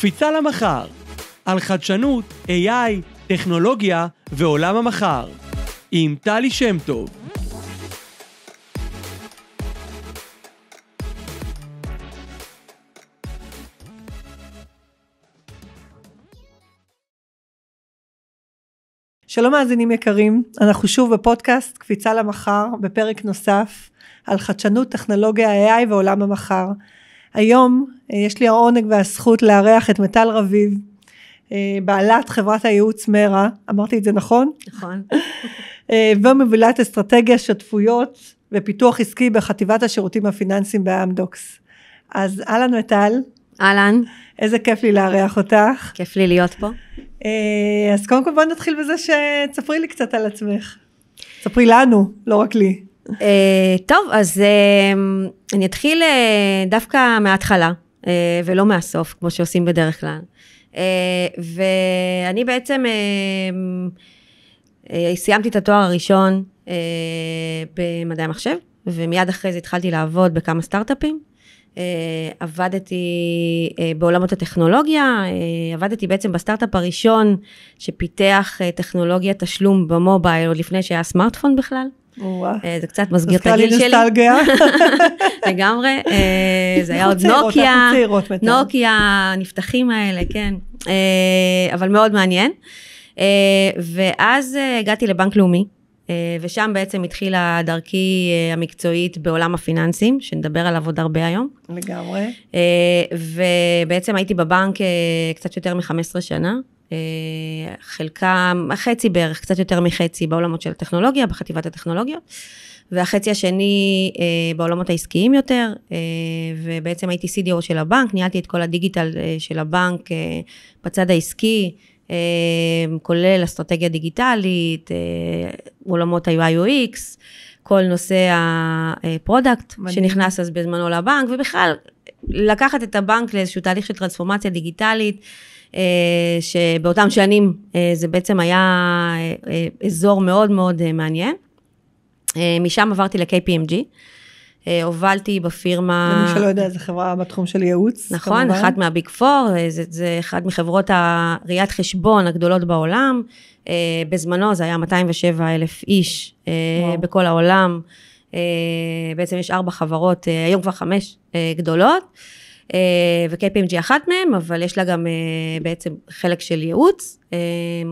קפיצה למחר, על חדשנות, AI, טכנולוגיה ועולם המחר, עם טלי שם טוב. שלום מאזינים יקרים, אנחנו שוב בפודקאסט קפיצה למחר, בפרק נוסף על חדשנות, טכנולוגיה, AI ועולם המחר. היום אה, יש לי העונג והזכות לארח את מטל רביב, אה, בעלת חברת הייעוץ מרה, אמרתי את זה נכון? נכון. אה, ומובילת אסטרטגיה, שותפויות ופיתוח עסקי בחטיבת השירותים הפיננסיים באמדוקס. אז אהלן מטל. אהלן. איזה כיף לי לארח אותך. כיף לי להיות פה. אז קודם כל בואי נתחיל בזה שתספרי לי קצת על עצמך. ספרי לנו, לא רק לי. uh, טוב, אז uh, אני אתחיל uh, דווקא מההתחלה, uh, ולא מהסוף, כמו שעושים בדרך כלל. Uh, ואני בעצם uh, uh, סיימתי את התואר הראשון uh, במדעי המחשב, ומיד אחרי זה התחלתי לעבוד בכמה סטארט-אפים. Uh, עבדתי uh, בעולמות הטכנולוגיה, uh, עבדתי בעצם בסטארט-אפ הראשון שפיתח uh, טכנולוגיית תשלום במובייל, עוד לפני שהיה סמארטפון בכלל. אה, זה קצת מסגיר את הגיל שלי. נוסטלגיה. לגמרי. אה, זה היה עוד נוקיה. נוקיה, הנפתחים האלה, כן. אה, אבל מאוד מעניין. ואז הגעתי לבנק לאומי, ושם בעצם התחילה דרכי המקצועית בעולם הפיננסים, שנדבר עליו עוד הרבה היום. לגמרי. ובעצם הייתי בבנק קצת יותר מ-15 שנה. אה, חלקם, חצי בערך, קצת יותר מחצי בעולמות של הטכנולוגיה, בחטיבת הטכנולוגיות, והחצי השני אה, בעולמות העסקיים יותר, אה, ובעצם הייתי CDO של הבנק, ניהלתי את כל הדיגיטל של הבנק בצד העסקי, כולל אסטרטגיה דיגיטלית, עולמות ה uiux כל נושא הפרודקט מדהים. שנכנס אז בזמנו לבנק, ובכלל, לקחת את הבנק לאיזשהו תהליך של טרנספורמציה דיגיטלית. אה, שבאותם שנים אה, זה בעצם היה אה, אזור מאוד מאוד מעניין. משם עברתי ל-KPMG. הובלתי בפירמה... למי שלא יודע, זו חברה בתחום של ייעוץ. נכון, כמובן. אחת מהביג פור, זה, זה אחת מחברות הראיית חשבון הגדולות בעולם. בזמנו זה היה 207 אלף איש וואו. בכל העולם. בעצם יש ארבע חברות, היום כבר חמש גדולות. אה, ו-KPMG אחת מהם, אבל יש לה גם אה, בעצם חלק של ייעוץ, אה,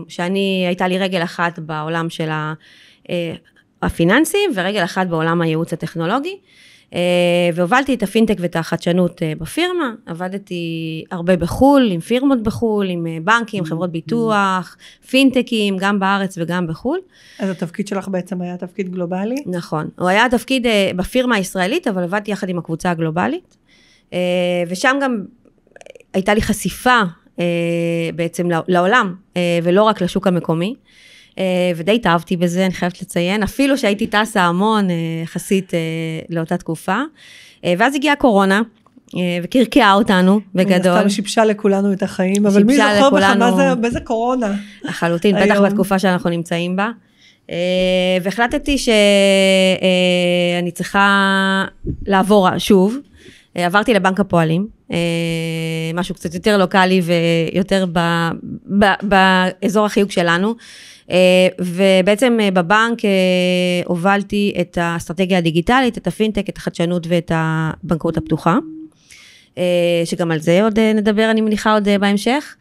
שאני, הייתה לי רגל אחת בעולם של הפיננסים ורגל אחת בעולם הייעוץ הטכנולוגי. והובלתי את הפינטק ואת החדשנות בפירמה, עבדתי הרבה בחו"ל, עם פירמות בחו"ל, עם בנקים, mm-hmm. חברות ביטוח, פינטקים, גם בארץ וגם בחו"ל. אז התפקיד שלך בעצם היה תפקיד גלובלי? נכון, הוא היה תפקיד בפירמה הישראלית, אבל עבדתי יחד עם הקבוצה הגלובלית. אה, ושם גם הייתה לי חשיפה אה, בעצם לעולם, אה, ולא רק לשוק המקומי. ודי התאהבתי בזה, אני חייבת לציין, אפילו שהייתי טסה המון יחסית לאותה תקופה. ואז הגיעה הקורונה. וקרקעה אותנו בגדול. היא כן, שיבשה לכולנו את החיים, אבל מי זוכר לכולנו... בכלל באיזה קורונה? לחלוטין, היום. בטח בתקופה שאנחנו נמצאים בה. והחלטתי שאני צריכה לעבור שוב אה, עברתי לבנק הפועלים, אה, משהו קצת יותר לוקאלי ויותר ב, ב, באזור החיוג שלנו, אה, ובעצם בבנק הובלתי את האסטרטגיה הדיגיטלית, את הפינטק, את החדשנות ואת הבנקאות הפתוחה. שגם על זה עוד נדבר, אני מניחה, עוד בהמשך.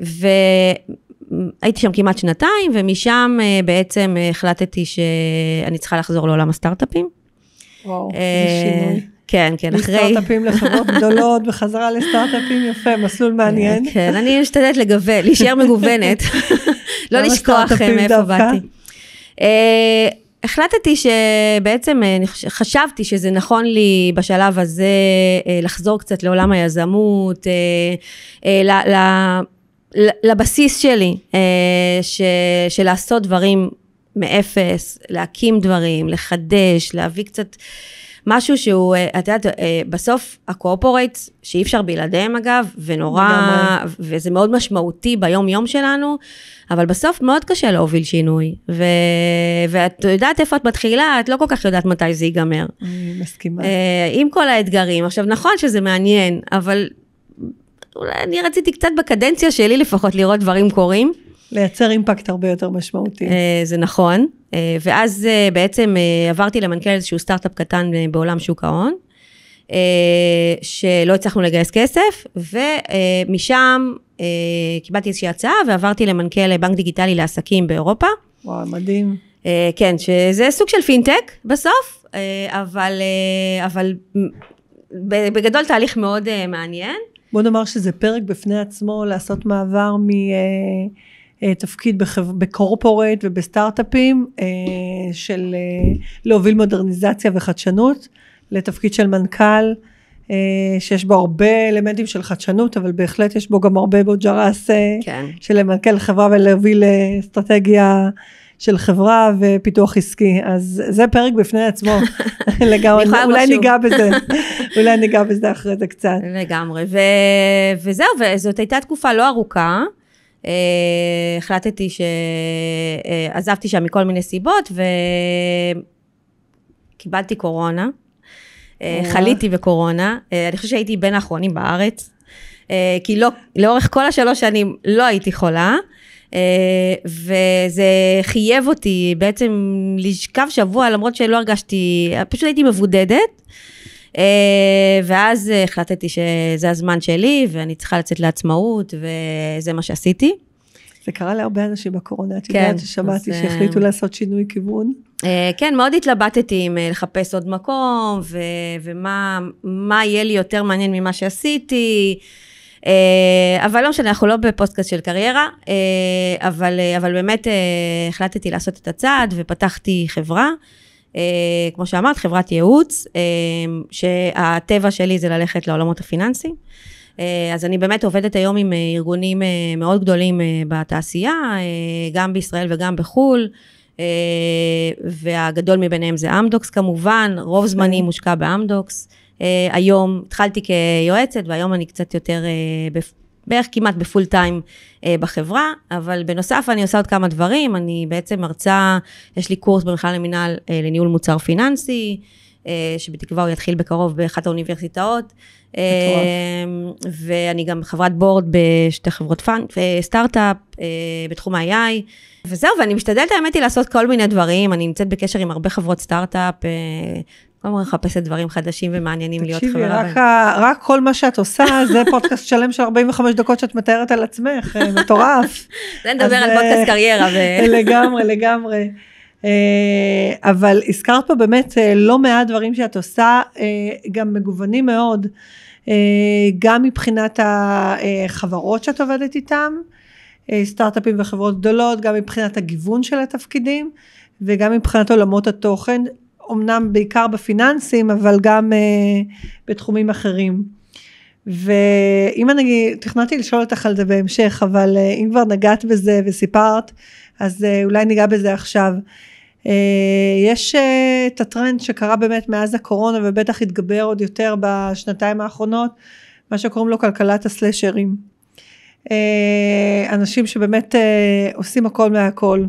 והייתי שם כמעט שנתיים, ומשם בעצם החלטתי שאני צריכה לחזור לעולם הסטארט-אפים. וואו, זה שינוי. כן, כן, אחרי... מסטארט-אפים לחברות גדולות, בחזרה לסטארט-אפים, יפה, מסלול מעניין. כן, כן אני משתדלת לגוון, להישאר מגוונת. לא לשכוח אה, מאיפה באתי. אה, החלטתי שבעצם אה, חשבתי שזה נכון לי בשלב הזה לחזור קצת לעולם היזמות, ל... לבסיס שלי, ש, של לעשות דברים מאפס, להקים דברים, לחדש, להביא קצת משהו שהוא, אה, את יודעת, אה, בסוף הקורפורייט, שאי אפשר בלעדיהם אגב, ונורא, לגמרי. וזה מאוד משמעותי ביום-יום שלנו, אבל בסוף מאוד קשה להוביל שינוי. ו... ואת יודעת איפה את מתחילה, את לא כל כך יודעת מתי זה ייגמר. אני מסכימה. אה, עם כל האתגרים. עכשיו, נכון שזה מעניין, אבל אולי אני רציתי קצת בקדנציה שלי לפחות לראות דברים קורים. לייצר אימפקט הרבה יותר משמעותי. זה נכון. אה, ואז אה, בעצם אה, עברתי למנכ"ל איזשהו סטארט-אפ קטן בעולם שוק ההון, שלא הצלחנו לגייס כסף, ומשם קיבלתי איזושהי הצעה ועברתי למנכ"ל בנק דיגיטלי לעסקים באירופה. וואו, מדהים. כן, שזה סוג של פינטק בסוף, אבל, אבל בגדול תהליך מאוד מעניין. בוא נאמר שזה פרק בפני עצמו לעשות מעבר מ... אה, תפקיד בקורפורט ובסטארט-אפים אה, של אה, להוביל מודרניזציה וחדשנות לתפקיד של מנכ"ל שיש בו הרבה אלמנטים של חדשנות, אבל בהחלט יש בו גם הרבה בוג'רס כן. של למנכ"ל חברה ולהוביל אסטרטגיה של חברה ופיתוח עסקי. אז זה פרק בפני עצמו לגמרי, אולי ניגע בזה, אולי ניגע בזה אחרי זה קצת. לגמרי, ו... וזהו, וזאת הייתה תקופה לא ארוכה. Uh, החלטתי שעזבתי אה, שם מכל מיני סיבות וקיבלתי קורונה. Uh, חליתי בקורונה. Uh, אני חושבת שהייתי בין האחרונים בארץ, כי לא, לאורך כל השלוש שנים לא הייתי חולה. uh, וזה חייב אותי בעצם לשכב שבוע, למרות שלא הרגשתי, פשוט הייתי מבודדת. Uh, אה, ואז החלטתי שזה הזמן שלי, ואני צריכה לצאת לעצמאות, וזה מה שעשיתי. זה קרה להרבה אנשים בקורונה, את כן, יודעת ששמעתי אה, שהחליטו לעשות שינוי כיוון. אה, כן, מאוד התלבטתי אם לחפש עוד מקום, ו, ומה יהיה לי יותר מעניין ממה שעשיתי. אבל לא משנה, אנחנו לא בפוסטקאסט של קריירה, אבל, אבל באמת החלטתי לעשות את הצעד ופתחתי חברה. אה, כמו שאמרת, חברת ייעוץ, אה, שהטבע שלי זה ללכת לעולמות הפיננסיים. אה, אז אני באמת עובדת היום עם אה, ארגונים אה, מאוד גדולים בתעשייה, גם בישראל וגם בחו"ל. והגדול מביניהם זה אמדוקס כמובן, רוב זמני מושקע באמדוקס. היום התחלתי כיועצת והיום אני קצת יותר בערך כמעט בפול טיים אה, בחברה, אבל בנוסף אני עושה עוד כמה דברים, אני בעצם מרצה, יש לי קורס במכלל למינהל אה, לניהול מוצר פיננסי, אה, שבתקווה הוא יתחיל בקרוב באחת האוניברסיטאות. אה, ואני גם חברת בורד בשתי חברות אה, סטארט-אפ אה, בתחום ה-AI. וזהו, ואני משתדלת האמת היא לעשות כל מיני דברים, אני נמצאת בקשר עם הרבה חברות סטארט-אפ, אה, כל הזמן מחפשת דברים חדשים ומעניינים להיות חברה. תקשיבי, רק, ה... רק כל מה שאת עושה, זה פודקאסט שלם של 45 דקות שאת מתארת על עצמך, אה, מטורף. זה נדבר על פודקאסט אה, קריירה. ו... לגמרי, לגמרי. אה, אבל הזכרת פה באמת לא מעט דברים שאת עושה, גם מגוונים מאוד, גם מבחינת החברות שאת עובדת איתן, סטארט-אפים וחברות גדולות, גם מבחינת הגיוון של התפקידים, וגם מבחינת עולמות התוכן. אמנם בעיקר בפיננסים, אבל גם אה, בתחומים אחרים. ואם אני, תכננתי לשאול אותך על זה בהמשך, אבל אה, אם כבר נגעת בזה וסיפרת, אז אה, אולי ניגע בזה עכשיו. יש את הטרנד שקרה באמת מאז הקורונה, ובטח התגבר עוד יותר בשנתיים האחרונות, מה שקוראים לו כלכלת הסלשרים. אנשים שבאמת עושים הכל מהכל.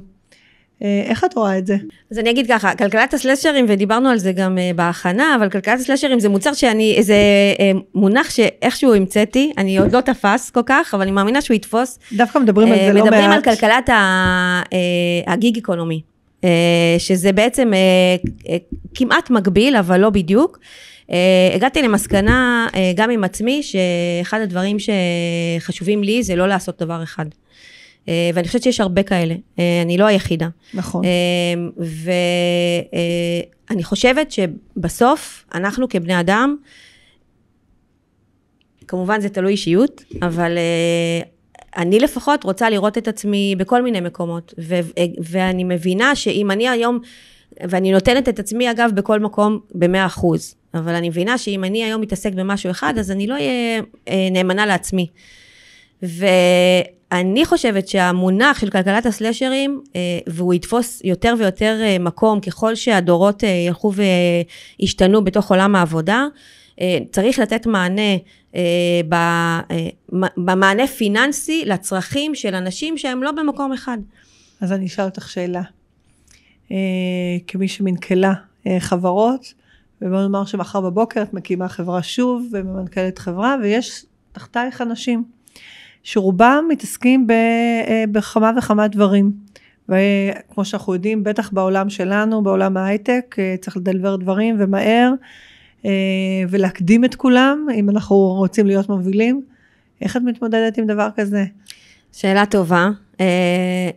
אה, איך את רואה את זה? אז אני אגיד ככה, כלכלת הסלשרים, ודיברנו על זה גם אה, בהכנה, אבל כלכלת הסלשרים זה מוצר שאני, זה אה, מונח שאיכשהו המצאתי, אני עוד לא תפס כל כך, אבל אני מאמינה שהוא יתפוס. דווקא מדברים על זה לא מעט. מדברים על כלכלת הגיג אקונומי, שזה בעצם כמעט מקביל, אבל לא בדיוק. Uh, הגעתי למסקנה uh, גם עם עצמי, שאחד הדברים שחשובים לי זה לא לעשות דבר אחד. אה, ואני חושבת שיש הרבה כאלה, אה, אני לא היחידה. נכון. אה, ואני חושבת שבסוף, אנחנו כבני אדם, כמובן זה תלוי אישיות, אבל אני לפחות רוצה לראות את עצמי בכל מיני מקומות, ואני מבינה שאם אני היום, ואני נותנת את עצמי אגב בכל מקום במאה אחוז, אבל אני מבינה שאם אני היום מתעסק במשהו אחד, אז אני לא אהיה נאמנה לעצמי. ו- אני חושבת שהמונח של כלכלת הסלשרים, אה, והוא יתפוס יותר ויותר אה, מקום ככל שהדורות אה, ילכו וישתנו בתוך עולם העבודה, צריך לתת מענה, במענה פיננסי לצרכים של אנשים שהם לא במקום אחד. אז אני אשאל אותך שאלה. כמי שמנכלה חברות, ובוא נאמר שמחר בבוקר את מקימה חברה שוב וממנכלת חברה, ויש תחתייך אנשים. שרובם מתעסקים ב, אה, בכמה וכמה דברים. וכמו שאנחנו יודעים, בטח בעולם שלנו, בעולם ההייטק, אה, צריך לדלבר דברים ומהר, אה, ולהקדים את כולם, אם אנחנו רוצים להיות מובילים. איך את מתמודדת עם דבר כזה? שאלה טובה.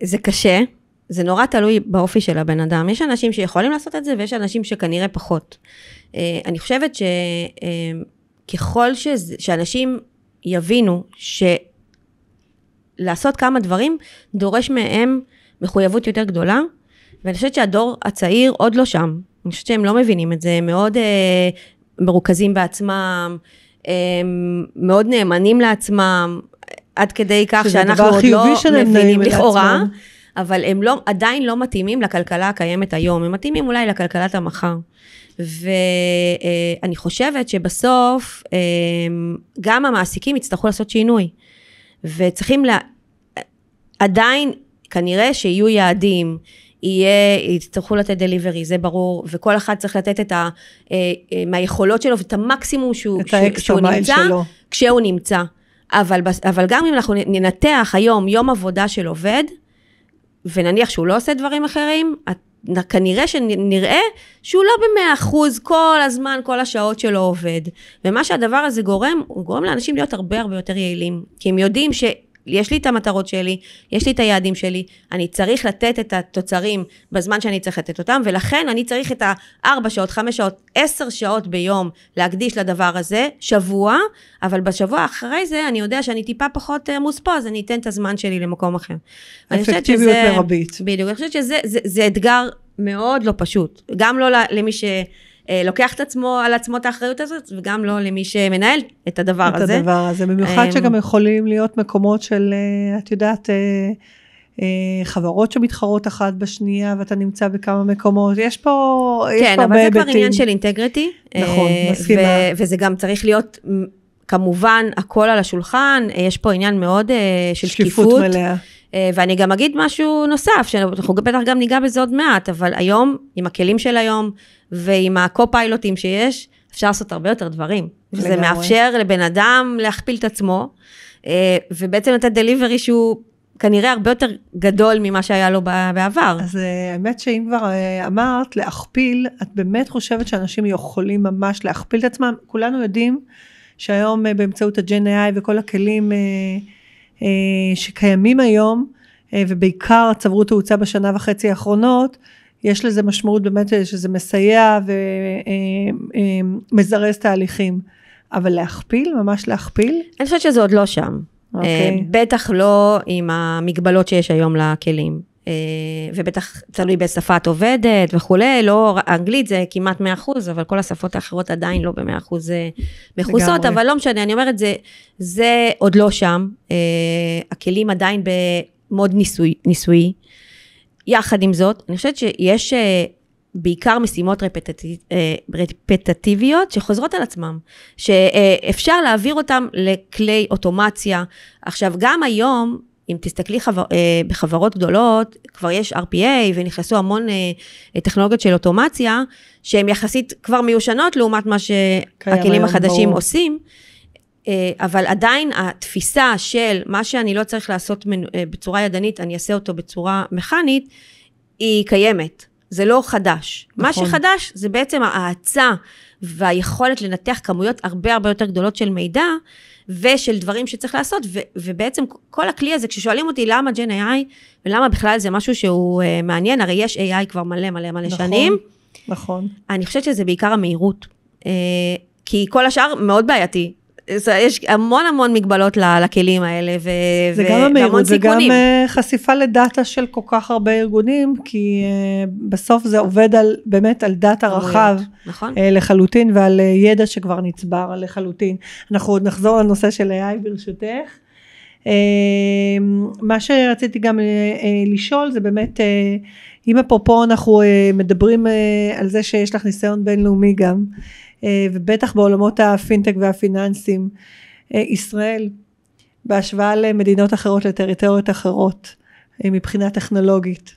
זה קשה, זה נורא תלוי באופי של הבן אדם. יש אנשים שיכולים לעשות את זה, ויש אנשים שכנראה פחות. אני חושבת שככל שזה, שאנשים יבינו ש... לעשות כמה דברים דורש מהם מחויבות יותר גדולה, ואני חושבת שהדור הצעיר עוד לא שם. אני חושבת שהם לא מבינים את זה, הם מאוד אה, מרוכזים בעצמם, אה, מאוד נאמנים לעצמם, עד כדי כך שאנחנו עוד לא מבינים לכאורה. אבל הם לא, עדיין לא מתאימים לכלכלה הקיימת היום, הם מתאימים אולי לכלכלת המחר. ואני אה, חושבת שבסוף אה, גם המעסיקים יצטרכו לעשות שינוי. וצריכים לה... עדיין, כנראה שיהיו יעדים, יהיה, יצטרכו לתת דליברי, זה ברור, וכל אחד צריך לתת את ה... אה, אה, מהיכולות שלו ואת המקסימום שהוא, את ש, שהוא נמצא, שלו. כשהוא נמצא. אבל, אבל גם אם אנחנו ננתח היום יום עבודה של עובד, ונניח שהוא לא עושה דברים אחרים, את כנראה שנראה שהוא לא במאה אחוז כל הזמן, כל השעות שלו עובד. ומה שהדבר הזה גורם, הוא גורם לאנשים להיות הרבה הרבה יותר יעילים. כי הם יודעים ש... יש לי את המטרות שלי, יש לי את היעדים שלי, אני צריך לתת את התוצרים בזמן שאני צריך לתת אותם, ולכן אני צריך את הארבע שעות, חמש שעות, עשר שעות ביום להקדיש לדבר הזה, שבוע, אבל בשבוע אחרי זה אני יודע שאני טיפה פחות עמוס אה, פה, אז אני אתן את הזמן שלי למקום אחר. אפקטיביות מרבית. בדיוק, אני חושבת שזה זה, זה אתגר מאוד לא פשוט, גם לא למי ש... אה, לוקח את עצמו, על עצמו את האחריות הזאת, וגם לא למי שמנהל את הדבר את הזה. את הדבר הזה, במיוחד אה, שגם יכולים להיות מקומות של, אה, את יודעת, חברות שמתחרות אחת בשנייה, ואתה נמצא בכמה מקומות. יש פה, כן, יש פה הרבה היבטים. כן, אבל זה כבר עניין של אינטגריטי. נכון, מסכימה. וזה גם צריך להיות... כמובן, הכל על השולחן, יש פה עניין מאוד uh, של שקיפות. שקיפות מלאה. אה, ואני גם אגיד משהו נוסף, שאנחנו בטח גם ניגע בזה עוד מעט, אבל היום, עם הכלים של היום, ועם הקו-פיילוטים שיש, אפשר לעשות הרבה יותר דברים. זה מאפשר לבן אדם להכפיל את עצמו, אה, ובעצם לתת דליברי שהוא כנראה הרבה יותר גדול ממה שהיה לו בעבר. אז אה, האמת שאם כבר אמרת להכפיל, את באמת חושבת שאנשים יכולים ממש להכפיל את עצמם? כולנו יודעים שהיום באמצעות ה-GNI וכל הכלים... אה, שקיימים היום, אה, ובעיקר צברו תאוצה בשנה וחצי האחרונות, יש לזה משמעות באמת אה, שזה מסייע ומזרז תהליכים. אבל להכפיל, ממש להכפיל? אני חושבת שזה עוד לא שם. Okay. אוקיי. בטח לא עם המגבלות שיש היום לכלים. אה, ובטח תלוי באיזה שפה את עובדת וכולי, לא, אנגלית זה כמעט 100 אחוז, אבל כל השפות האחרות עדיין לא ב-100 אה, מכוסות, אבל לא משנה, אני אומרת, זה, זה עוד לא שם, אה, הכלים עדיין במוד ניסוי, ניסוי. יחד עם זאת, אני חושבת שיש בעיקר משימות רפטטיב, רפטטיביות שחוזרות על עצמם, שאפשר להעביר אותם לכלי אוטומציה. עכשיו, גם היום, אם תסתכלי חבר, אה, בחברות גדולות, כבר יש RPA ונכנסו המון אה, טכנולוגיות של אוטומציה, שהן יחסית כבר מיושנות לעומת מה שהכלים החדשים ברור. עושים. אה, אבל עדיין התפיסה של מה שאני לא צריך לעשות בצורה ידנית, אני אעשה אותו בצורה מכנית, היא קיימת. זה לא חדש. נכון. מה שחדש זה בעצם ההאצה והיכולת לנתח כמויות הרבה הרבה יותר גדולות של מידע, ושל דברים שצריך לעשות, ו, ובעצם כל הכלי הזה, כששואלים אותי למה ג'ן AI, ולמה בכלל זה משהו שהוא uh, מעניין, הרי יש AI כבר מלא מלא מלא נכון, שנים. נכון. נכון. אני חושבת שזה בעיקר המהירות, uh, כי כל השאר מאוד בעייתי. יש המון המון מגבלות לכלים האלה, ו- זה ו- גם המהירות, זה גם אה, חשיפה לדאטה של כל כך הרבה ארגונים, כי אה, בסוף זה עובד על, באמת על דאטה רחב, נכון. אה, לחלוטין, ועל ידע שכבר נצבר לחלוטין. אנחנו עוד נחזור לנושא של AI ברשותך. אמ, מה שרציתי גם לשאול זה באמת, אם אפרופו אנחנו מדברים על זה שיש לך ניסיון בינלאומי גם, אה, ובטח בעולמות הפינטק והפיננסים. אה, ישראל בהשוואה למדינות אחרות, לטריטוריות אחרות, אה, מבחינה טכנולוגית,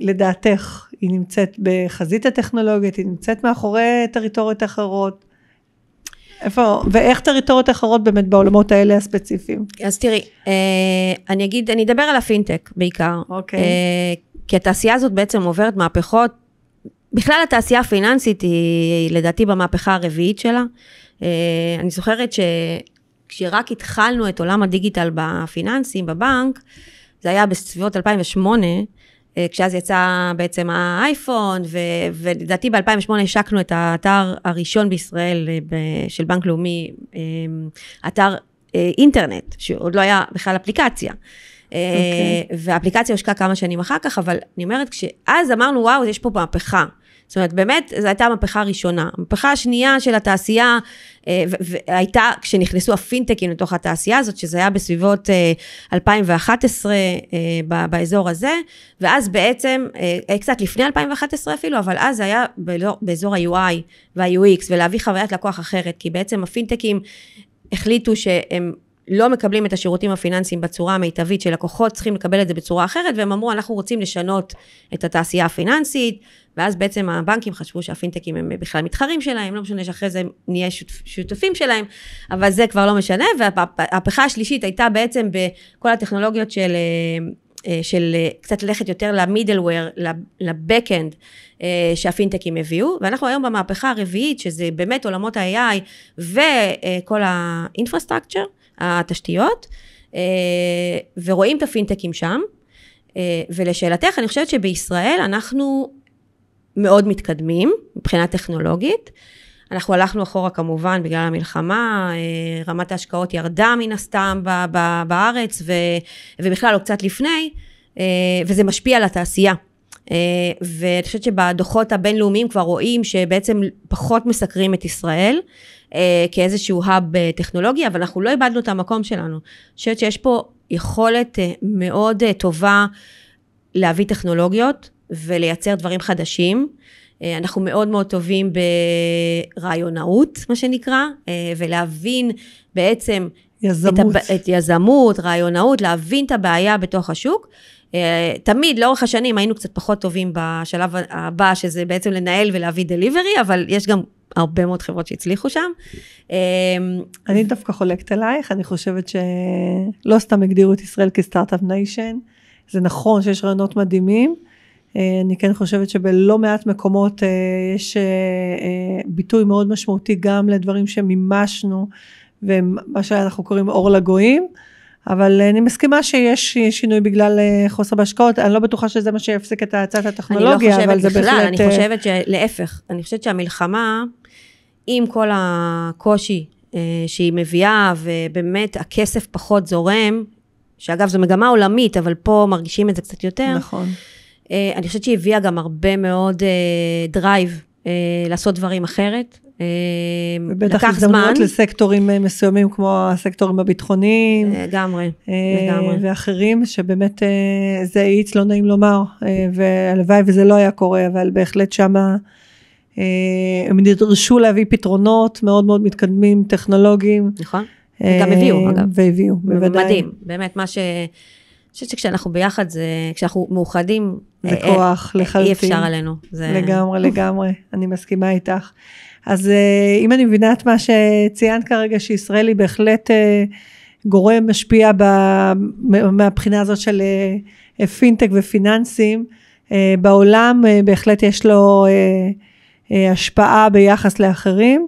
לדעתך, היא נמצאת בחזית הטכנולוגית, היא נמצאת מאחורי טריטוריות אחרות. איפה, ואיך טריטוריות אחרות באמת בעולמות האלה הספציפיים? אז תראי, אני אגיד, אני אדבר על הפינטק בעיקר. אוקיי. כי התעשייה הזאת בעצם עוברת מהפכות בכלל התעשייה הפיננסית היא לדעתי במהפכה הרביעית שלה. אה, אני זוכרת שכשרק התחלנו את עולם הדיגיטל בפיננסים, בבנק, זה היה בסביבות 2008, אה, כשאז יצא בעצם האייפון, ו- ולדעתי ב-2008 השקנו את האתר הראשון בישראל אה, ב- של בנק לאומי, אתר אינטרנט, שעוד לא היה בכלל אפליקציה. Okay. אוקיי. והאפליקציה הושקעה כמה שנים אחר כך, אבל אני אומרת, כשאז אמרנו, וואו, יש פה מהפכה. זאת אומרת, באמת, זו הייתה המהפכה הראשונה. המהפכה השנייה של התעשייה אה, הייתה כשנכנסו הפינטקים לתוך התעשייה הזאת, שזה היה בסביבות 2011 אה, אה, באזור הזה, ואז בעצם, קצת לפני 2011 אפילו, אבל אז זה היה באזור ה-UI וה-UX, ולהביא חוויית לקוח אחרת, כי בעצם הפינטקים החליטו שהם... לא מקבלים את השירותים הפיננסיים בצורה המיטבית שלקוחות צריכים לקבל את זה בצורה אחרת, והם אמרו, אנחנו רוצים לשנות את התעשייה הפיננסית, ואז בעצם הבנקים חשבו שהפינטקים הם בכלל מתחרים שלהם, לא משנה שאחרי זה נהיה שותפים שלהם, אבל זה כבר לא משנה, וההפכה השלישית הייתה בעצם בכל הטכנולוגיות של... אה, אה, של אה, קצת ללכת יותר למידלוור, לבקאנד שהפינטקים הביאו, ואנחנו היום במהפכה הרביעית, שזה באמת עולמות ה-AI וכל האינפרסטרקצ'ר, התשתיות, ורואים את הפינטקים שם. ולשאלתך, אני חושבת שבישראל אנחנו מאוד מתקדמים מבחינה טכנולוגית. אנחנו הלכנו אחורה כמובן בגלל המלחמה, אה, רמת ההשקעות ירדה מן הסתם ב- ב- בארץ ו- ובכלל, עוד קצת לפני, אה, וזה משפיע על התעשייה. אה, ואני חושבת שבדוחות הבינלאומיים כבר רואים שבעצם פחות מסקרים את ישראל כאיזשהו האב טכנולוגי, אבל אנחנו לא איבדנו את המקום שלנו. אני חושבת שיש פה יכולת מאוד טובה להביא טכנולוגיות, ולייצר דברים חדשים. אה, אנחנו מאוד מאוד טובים ברעיונאות, מה שנקרא, אה, ולהבין בעצם... יזמות. את, הב... את יזמות, רעיונאות, להבין את הבעיה בתוך השוק. אה, תמיד, לאורך השנים, היינו קצת פחות טובים בשלב הבא, שזה בעצם לנהל ולהביא דליברי, אבל יש גם הרבה מאוד חברות שהצליחו שם. אני דווקא חולקת עלייך, אני חושבת שלא סתם הגדירו את ישראל כסטארט-אפ ניישן. זה נכון שיש רעיונות מדהימים, אה, אני כן חושבת שבלא מעט מקומות אה, יש אה, ביטוי מאוד משמעותי גם לדברים שמימשנו ומה שאנחנו קוראים אור לגויים. אבל אני מסכימה שיש שינוי בגלל חוסר בהשקעות, אני לא בטוחה שזה מה שיפסיק את האצת הטכנולוגיה, אבל זה בהחלט... אני לא חושבת בכלל, אני חושבת שלהפך, אני חושבת שהמלחמה, עם כל הקושי שהיא מביאה, ובאמת הכסף פחות זורם, שאגב זו מגמה עולמית, אבל פה מרגישים את זה קצת יותר. נכון. Uh, אני חושבת שהיא הביאה גם הרבה מאוד uh, דרייב uh, לעשות דברים אחרת. אה, ובטח הזדמנות לסקטורים אה, מסוימים כמו הסקטורים הביטחוניים. לגמרי, לגמרי. ואחרים שבאמת זה האיץ, לא נעים לומר, והלוואי וזה לא היה קורה, אבל בהחלט שמה הם נדרשו להביא פתרונות מאוד מאוד מתקדמים, טכנולוגיים. נכון, וגם הביאו אגב. והביאו, בוודאי. מדהים, באמת מה ש... אני חושבת שכשאנחנו ביחד, זה, כשאנחנו מאוחדים, זה אה, אה, כוח אה, לחלוטין. אי אפשר עלינו. זה... לגמרי, לגמרי, אני מסכימה איתך. אז אה, אם אני מבינה את מה שציינת כרגע, שישראל היא בהחלט אה, גורם משפיע ב, מהבחינה הזאת של אה, אה, פינטק ופיננסים, אה, בעולם אה, בהחלט יש לו אה, אה, השפעה ביחס לאחרים.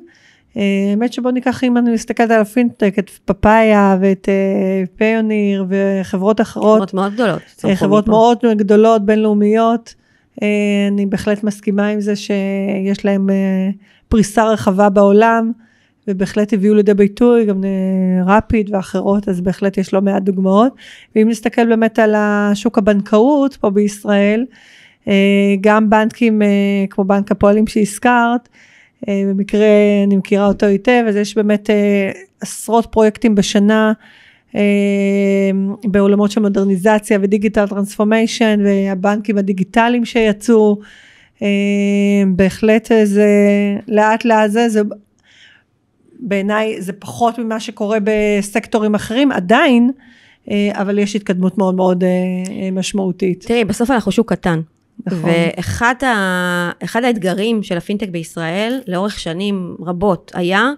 האמת שבוא ניקח, אם אני מסתכלת על הפינטק, את פאפאיה ואת אה, פיוניר וחברות אחרות. חברות מאוד גדולות. אה, חברות מאוד גדולות, בינלאומיות. אה, אני בהחלט מסכימה עם זה שיש להם פריסה רחבה בעולם, ובהחלט הביאו לידי ביטוי גם רפיד ואחרות, אז בהחלט יש לא מעט דוגמאות. ואם נסתכל באמת על השוק הבנקאות פה בישראל, גם בנקים כמו בנק הפועלים שהזכרת, אה, במקרה אני מכירה אותו היטב, אז יש באמת אה, עשרות פרויקטים בשנה אה, בעולמות של מודרניזציה ודיגיטל טרנספורמיישן והבנקים הדיגיטליים שיצאו. בהחלט זה לאט לאט זה, זה בעיניי זה פחות ממה שקורה בסקטורים אחרים עדיין, אבל יש התקדמות מאוד מאוד משמעותית. תראי, בסוף אנחנו שוק קטן. נכון. ואחד ה... האתגרים של הפינטק בישראל, לאורך שנים רבות, היה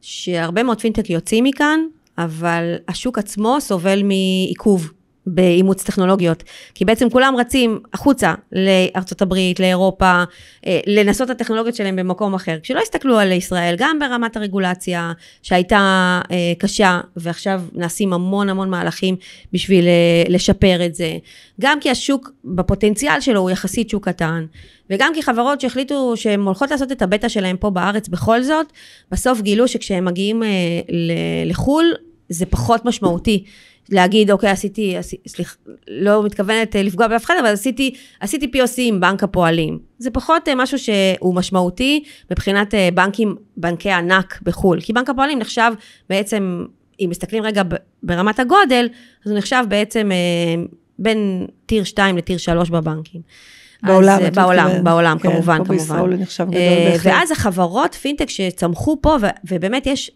שהרבה מאוד פינטק יוצאים מכאן, אבל השוק עצמו סובל מעיכוב. באימוץ טכנולוגיות. כי בעצם כולם רצים החוצה לארצות הברית, לאירופה, אה, לנסות את הטכנולוגיות שלהם במקום אחר. כשלא הסתכלו על ישראל, גם ברמת הרגולציה שהייתה אה, קשה, ועכשיו נעשים המון המון מהלכים בשביל אה, לשפר את זה. גם כי השוק בפוטנציאל שלו הוא יחסית שוק קטן, וגם כי חברות שהחליטו שהן הולכות לעשות את הבטא שלהן פה בארץ בכל זאת, בסוף גילו שכשהם מגיעים אה, לחו"ל, זה פחות משמעותי. להגיד, אוקיי, עשיתי, סליחה, לא מתכוונת אה, לפגוע באף אחד, אבל עשיתי, עשיתי POC עם בנק הפועלים. זה פחות אה, משהו שהוא משמעותי מבחינת אה, בנקים, בנקי ענק בחו"ל. כי בנק הפועלים נחשב בעצם, אם מסתכלים רגע ברמת הגודל, אז הוא נחשב בעצם בין טיר 2 לטיר 3 בבנקים. בעולם, אז, בעולם, מתכוון. בעולם, כן, כמובן, כמובן. בישראל נחשב גדול בהחלט. ואז החברות פינטק שצמחו פה, ובאמת יש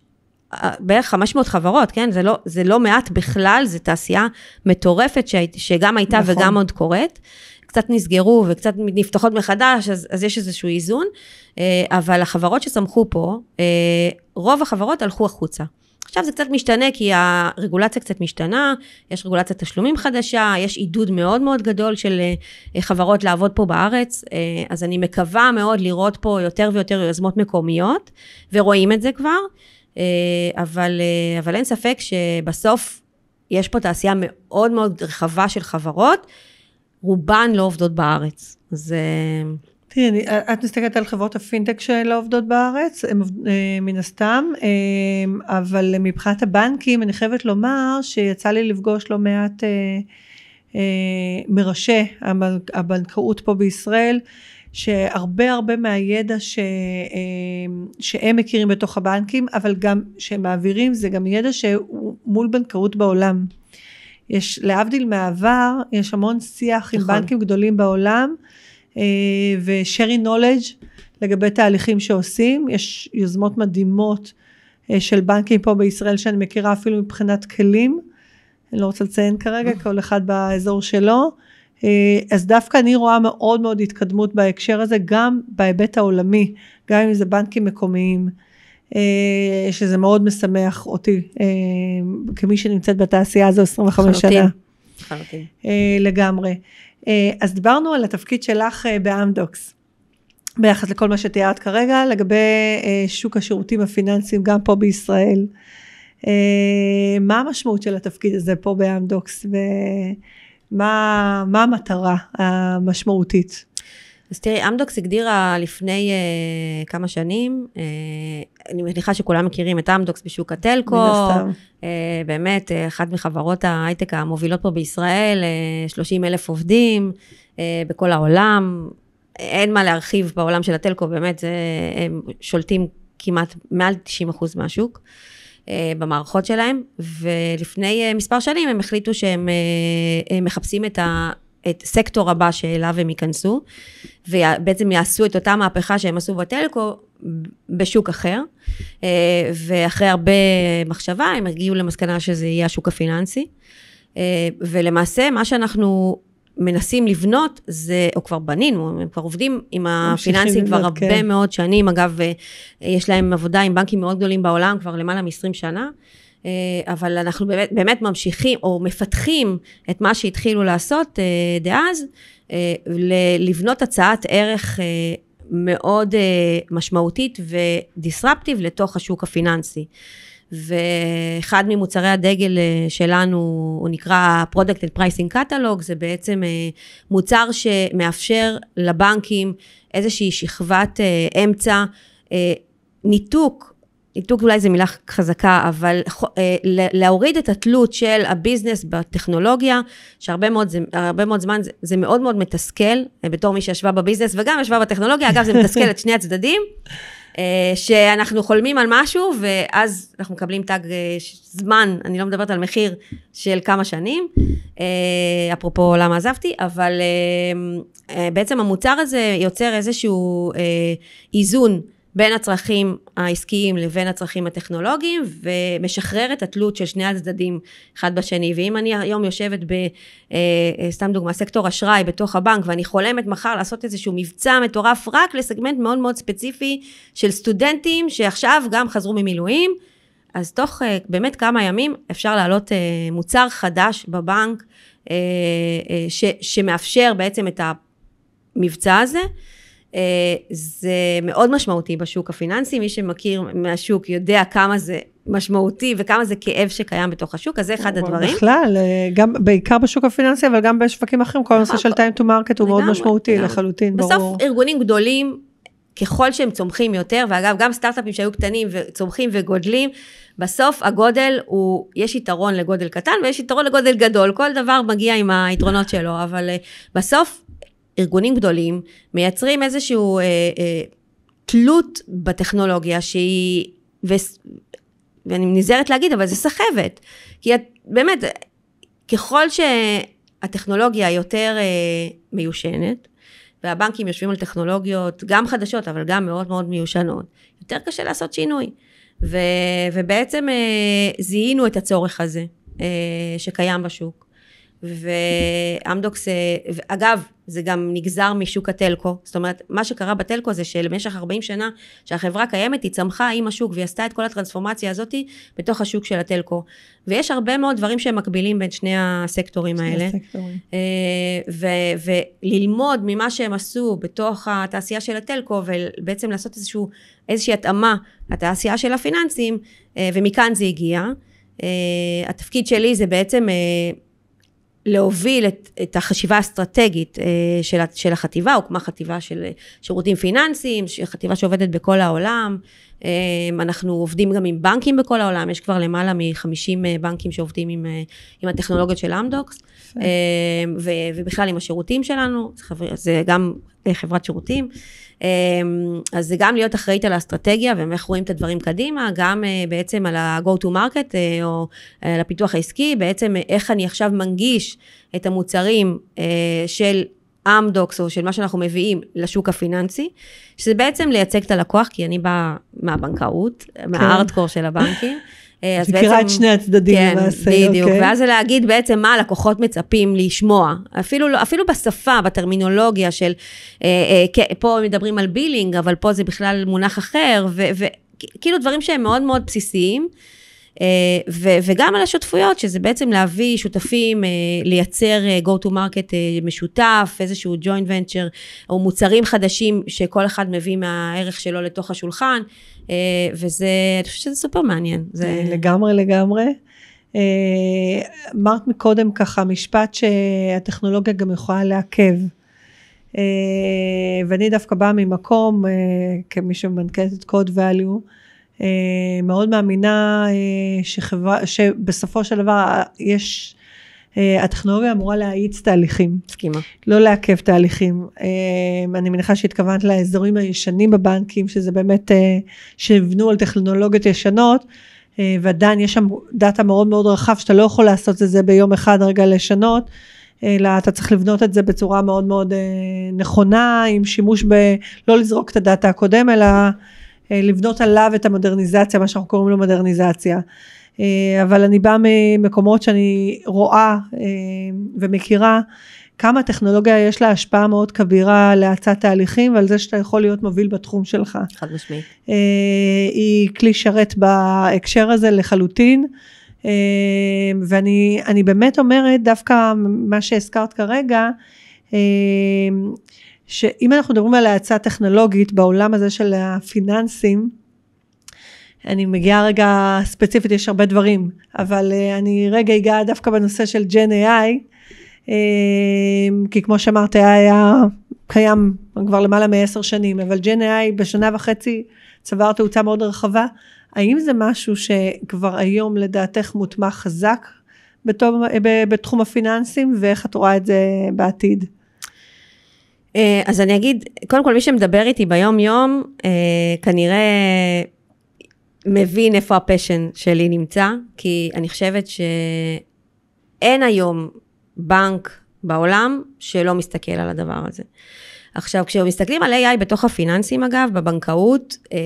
בערך 500 חברות, כן? זה לא, זה לא מעט בכלל, זו תעשייה מטורפת שהי, שגם הייתה נכון. וגם עוד קורית. קצת נסגרו וקצת נפתחות מחדש, אז, אז יש איזשהו איזון. אה, אבל החברות שצמחו פה, אה, רוב החברות הלכו החוצה. עכשיו זה קצת משתנה, כי הרגולציה קצת משתנה, יש רגולציית תשלומים חדשה, יש עידוד מאוד מאוד גדול של אה, חברות לעבוד פה בארץ, אז אני מקווה מאוד לראות פה יותר ויותר יוזמות מקומיות, ורואים את זה כבר. אה, אבל, אה, אבל אין ספק שבסוף יש פה תעשייה מאוד מאוד רחבה של חברות, רובן לא עובדות בארץ. זה... אה, תראי, את מסתכלת על חברות הפינטק שלא עובדות בארץ, הם, מן הסתם, אבל מבחינת הבנקים, אני חייבת לומר שיצא לי לפגוש לא מעט מראשי הבנקאות פה בישראל. שהרבה הרבה מהידע ש, אה, שהם מכירים בתוך הבנקים, אבל גם שהם מעבירים, זה גם ידע שהוא מול בנקאות בעולם. יש, להבדיל מהעבר, יש המון שיח נכון. עם בנקים גדולים בעולם, אה, ו-sharing knowledge לגבי תהליכים שעושים, יש יוזמות מדהימות אה, של בנקים פה בישראל שאני מכירה אפילו מבחינת כלים, אני לא רוצה לציין כרגע, אה. כל אחד באזור שלו. אה, אז דווקא אני רואה מאוד מאוד התקדמות בהקשר הזה, גם בהיבט העולמי, גם אם זה בנקים מקומיים, אה, שזה מאוד משמח אותי, אה, כמי שנמצאת בתעשייה הזו 25 שנה. חלוטין. לגמרי. אז דיברנו על התפקיד שלך באמדוקס. ביחס לכל מה שתיארת כרגע, לגבי שוק השירותים הפיננסיים גם פה בישראל. מה המשמעות של התפקיד הזה פה באמדוקס? ו... מה, מה המטרה המשמעותית? אז תראי, אמדוקס הגדירה לפני אה, כמה שנים, אה, אני מניחה שכולם מכירים את אמדוקס בשוק הטלקו, אה, באמת, אה, אחת מחברות ההייטק המובילות פה בישראל, אה, 30 אלף עובדים אה, בכל העולם, אין מה להרחיב בעולם של הטלקו, באמת, זה, הם שולטים כמעט מעל 90 אחוז מהשוק. אה, אה, במערכות שלהם, ולפני אה, מספר שנים הם החליטו שהם אה, מחפשים את ה... את סקטור הבא שאליו הם ייכנסו, ובעצם יעשו את אותה מהפכה שהם עשו בטלקו בשוק אחר. ואחרי הרבה מחשבה הם הגיעו למסקנה שזה יהיה השוק הפיננסי. ולמעשה מה שאנחנו מנסים לבנות, זה, או כבר בנינו, הם כבר עובדים עם הפיננסים כבר לבנות, הרבה כן. מאוד שנים. אגב, אה, יש להם עבודה עם בנקים מאוד גדולים בעולם, כבר למעלה מ-20 שנה. אה, אבל אנחנו באמת, באמת ממשיכים, או מפתחים את מה שהתחילו לעשות אה, דאז, לבנות הצעת ערך מאוד משמעותית ודיסרפטיב לתוך השוק הפיננסי. ואחד ממוצרי הדגל אה, שלנו, הוא נקרא Product and Pricing Catalog, זה בעצם אה, מוצר שמאפשר לבנקים איזושהי שכבת אה, אמצע, ניתוק, ניתוק אולי זו מילה חזקה, אבל להוריד את התלות של הביזנס בטכנולוגיה, שהרבה מאוד, זה, מאוד זמן זה, זה מאוד מאוד מתסכל, בתור מי שישבה בביזנס וגם ישבה בטכנולוגיה, אגב זה מתסכל את שני הצדדים. אה, שאנחנו חולמים על משהו, ואז אנחנו מקבלים תג אה, זמן, אני לא מדברת על מחיר, של כמה שנים, אה, אפרופו למה עזבתי, אבל בעצם המוצר הזה יוצר איזשהו איזון. בין הצרכים העסקיים לבין הצרכים הטכנולוגיים, ומשחרר את התלות של שני הצדדים אחד בשני. ואם אני היום יושבת ב... אה, אה, סתם דוגמה, סקטור אשראי בתוך הבנק, ואני חולמת מחר לעשות איזשהו מבצע מטורף רק לסגמנט מאוד מאוד ספציפי של סטודנטים שעכשיו גם חזרו ממילואים, אז תוך אה, באמת כמה ימים אפשר להעלות מוצר חדש בבנק, ש, שמאפשר בעצם את המבצע הזה. אה, זה מאוד משמעותי בשוק הפיננסי, מי שמכיר מהשוק יודע כמה זה משמעותי וכמה זה כאב שקיים בתוך השוק, אז זה אחד הדברים. בכלל, אה, גם, בעיקר בשוק הפיננסי, אבל גם בשווקים אחרים, כל הנושא אה, של time to market הוא מאוד משמעותי לחלוטין, ברור. בסוף ארגונים גדולים, ככל שהם צומחים יותר, ואגב, גם סטארט-אפים שהיו קטנים וצומחים וגודלים, בסוף הגודל הוא, יש יתרון לגודל קטן ויש יתרון לגודל גדול, כל דבר מגיע עם היתרונות שלו, אבל בסוף ארגונים גדולים מייצרים איזושהי אה, אה, תלות בטכנולוגיה שהיא, ו, ואני נזהרת להגיד, אבל זה סחבת. כי את, באמת, ככל שהטכנולוגיה יותר אה, מיושנת, והבנקים יושבים על טכנולוגיות, גם חדשות, אבל גם מאוד מאוד מיושנות, יותר קשה לעשות שינוי. ו, ובעצם אה, זיהינו את הצורך הזה אה, שקיים בשוק. ואמדוקס, אה, אגב, זה גם נגזר משוק הטלקו. זאת אומרת, מה שקרה בטלקו זה שלמשך 40 שנה שהחברה קיימת, היא צמחה עם השוק והיא עשתה את כל הטרנספורמציה הזאת בתוך השוק של הטלקו. ויש הרבה מאוד דברים שהם מקבילים בין שני הסקטורים שני האלה. הסקטורים. אה, וללמוד ממה שהם עשו בתוך התעשייה של הטלקו, ובעצם לעשות איזשהו, איזושהי התאמה לתעשייה של הפיננסים, אה, ומכאן זה הגיע. אה, התפקיד שלי זה בעצם... להוביל את, את החשיבה האסטרטגית אה, של, של החטיבה, הוקמה חטיבה של שירותים פיננסיים, חטיבה שעובדת בכל העולם. אה, אנחנו עובדים גם עם בנקים בכל העולם, יש כבר למעלה מ-50 אה, בנקים שעובדים עם, עם הטכנולוגיות של אמדוקס, ו, ובכלל עם השירותים שלנו, זה, חבר, זה גם חברת שירותים. אמ, אז זה גם להיות אחראית על האסטרטגיה ואיך רואים את הדברים קדימה, גם אה, בעצם על ה-go to market אה, או אה, על הפיתוח העסקי, בעצם איך אני עכשיו מנגיש את המוצרים של אמדוקס או של מה שאנחנו מביאים לשוק הפיננסי, שזה בעצם לייצג את הלקוח, כי אני באה מהבנקאות, כן. מהארדקור של הבנקים. אה, אז בעצם... מכירה את שני הצדדים כן, למעשה, אוקיי. כן, בדיוק. Okay. ואז להגיד בעצם מה הלקוחות מצפים לשמוע. אפילו, לא- אפילו בשפה, בטרמינולוגיה של... אה, אה, כן, פה מדברים על בילינג, אבל פה זה בכלל מונח אחר, וכאילו דברים שהם מאוד מאוד בסיסיים. אה, אה, ו- וגם על השותפויות, שזה בעצם להביא שותפים, אה, לייצר אה, go to market משותף, איזשהו joint venture, או מוצרים חדשים שכל אחד מביא מהערך שלו לתוך השולחן, וזה, אני חושבת שזה סופר מעניין. זה... לגמרי, לגמרי. אמרת מקודם ככה משפט שהטכנולוגיה גם יכולה לעכב. ואני דווקא באה ממקום, כמי שמנכ"לת את code value, אה, מאוד מאמינה אה, שחברה, שבסופו של דבר אה, יש, הטכנולוגיה אמורה להאיץ תהליכים. מסכימה. לא לעכב תהליכים. אני מניחה שהתכוונת לאזורים הישנים בבנקים, שזה באמת, שנבנו על טכנולוגיות ישנות. ועדיין יש שם דאטה מאוד מאוד רחב שאתה לא יכול לעשות את זה ביום אחד רגע לשנות, אלא אתה צריך לבנות את זה בצורה מאוד מאוד נכונה, עם שימוש ב... לא לזרוק את הדאטה הקודם, אלא אה, לבנות עליו את המודרניזציה, מה שאנחנו קוראים לו מודרניזציה. אה, אבל אני באה ממקומות שאני רואה אה, ומכירה כמה הטכנולוגיה יש לה השפעה מאוד כבירה להאצת תהליכים ועל זה שאתה יכול להיות מוביל בתחום שלך. חד משמעית. היא כלי שרת בהקשר הזה לחלוטין. ואני באמת אומרת, דווקא מה שהזכרת כרגע, שאם אנחנו מדברים על האצה טכנולוגית בעולם הזה של הפיננסים, אני מגיעה רגע ספציפית, יש הרבה דברים, אבל אה, אני רגע אגע דווקא בנושא של ג'ן AI, אה, כי כמו שאמרת, AI היה קיים כבר למעלה מעשר שנים, אבל ג'ן AI בשנה וחצי צבר תאוצה מאוד רחבה. האם זה משהו שכבר היום לדעתך מוטמע חזק בתום, אה, בתחום הפיננסים, ואיך את רואה את זה בעתיד? אה, אז אני אגיד, קודם כל מי שמדבר איתי ביום-יום, אה, כנראה מבין איפה הפשן שלי נמצא, כי אני חושבת שאין היום בנק בעולם שלא מסתכל על הדבר הזה. עכשיו, כשמסתכלים על AI בתוך הפיננסים, אגב, בבנקאות, אה,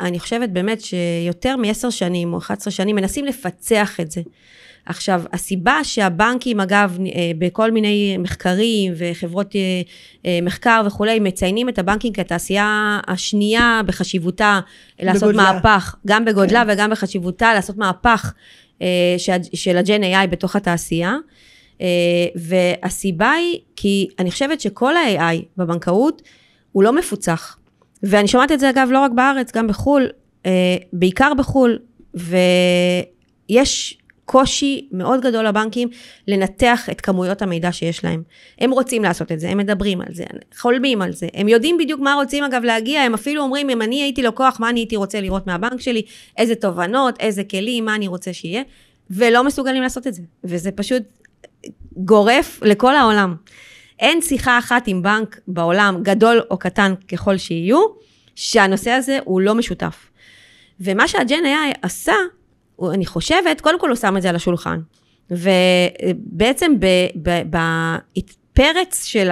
אני חושבת באמת שיותר מ-10 שנים או 11 שנים מנסים לפצח את זה. עכשיו, הסיבה שהבנקים, אגב, אה, בכל מיני מחקרים וחברות אה, אה, מחקר וכולי, מציינים את הבנקים כתעשייה השנייה בחשיבותה לעשות בגודלה. מהפך, גם בגודלה כן. וגם בחשיבותה לעשות מהפך של הג'ן AI בתוך התעשייה. והסיבה היא כי אני חושבת שכל ה-AI בבנקאות הוא לא מפוצח. ואני שומעת את זה אגב לא רק בארץ, גם בחו"ל, בעיקר בחו"ל, ויש קושי מאוד גדול לבנקים לנתח את כמויות המידע שיש להם. הם רוצים לעשות את זה, הם מדברים על זה, חולמים על זה, הם יודעים בדיוק מה רוצים אגב להגיע, הם אפילו אומרים אם אני הייתי לקוח, מה אני הייתי רוצה לראות מהבנק שלי, איזה תובנות, איזה כלים, מה אני רוצה שיהיה, ולא מסוגלים לעשות את זה, וזה פשוט גורף לכל העולם. אין שיחה אחת עם בנק בעולם, גדול או קטן ככל שיהיו, שהנושא הזה הוא לא משותף. ומה שהג'ן AI עשה, אני חושבת, קודם כל הוא שם את זה על השולחן. ובעצם בפרץ של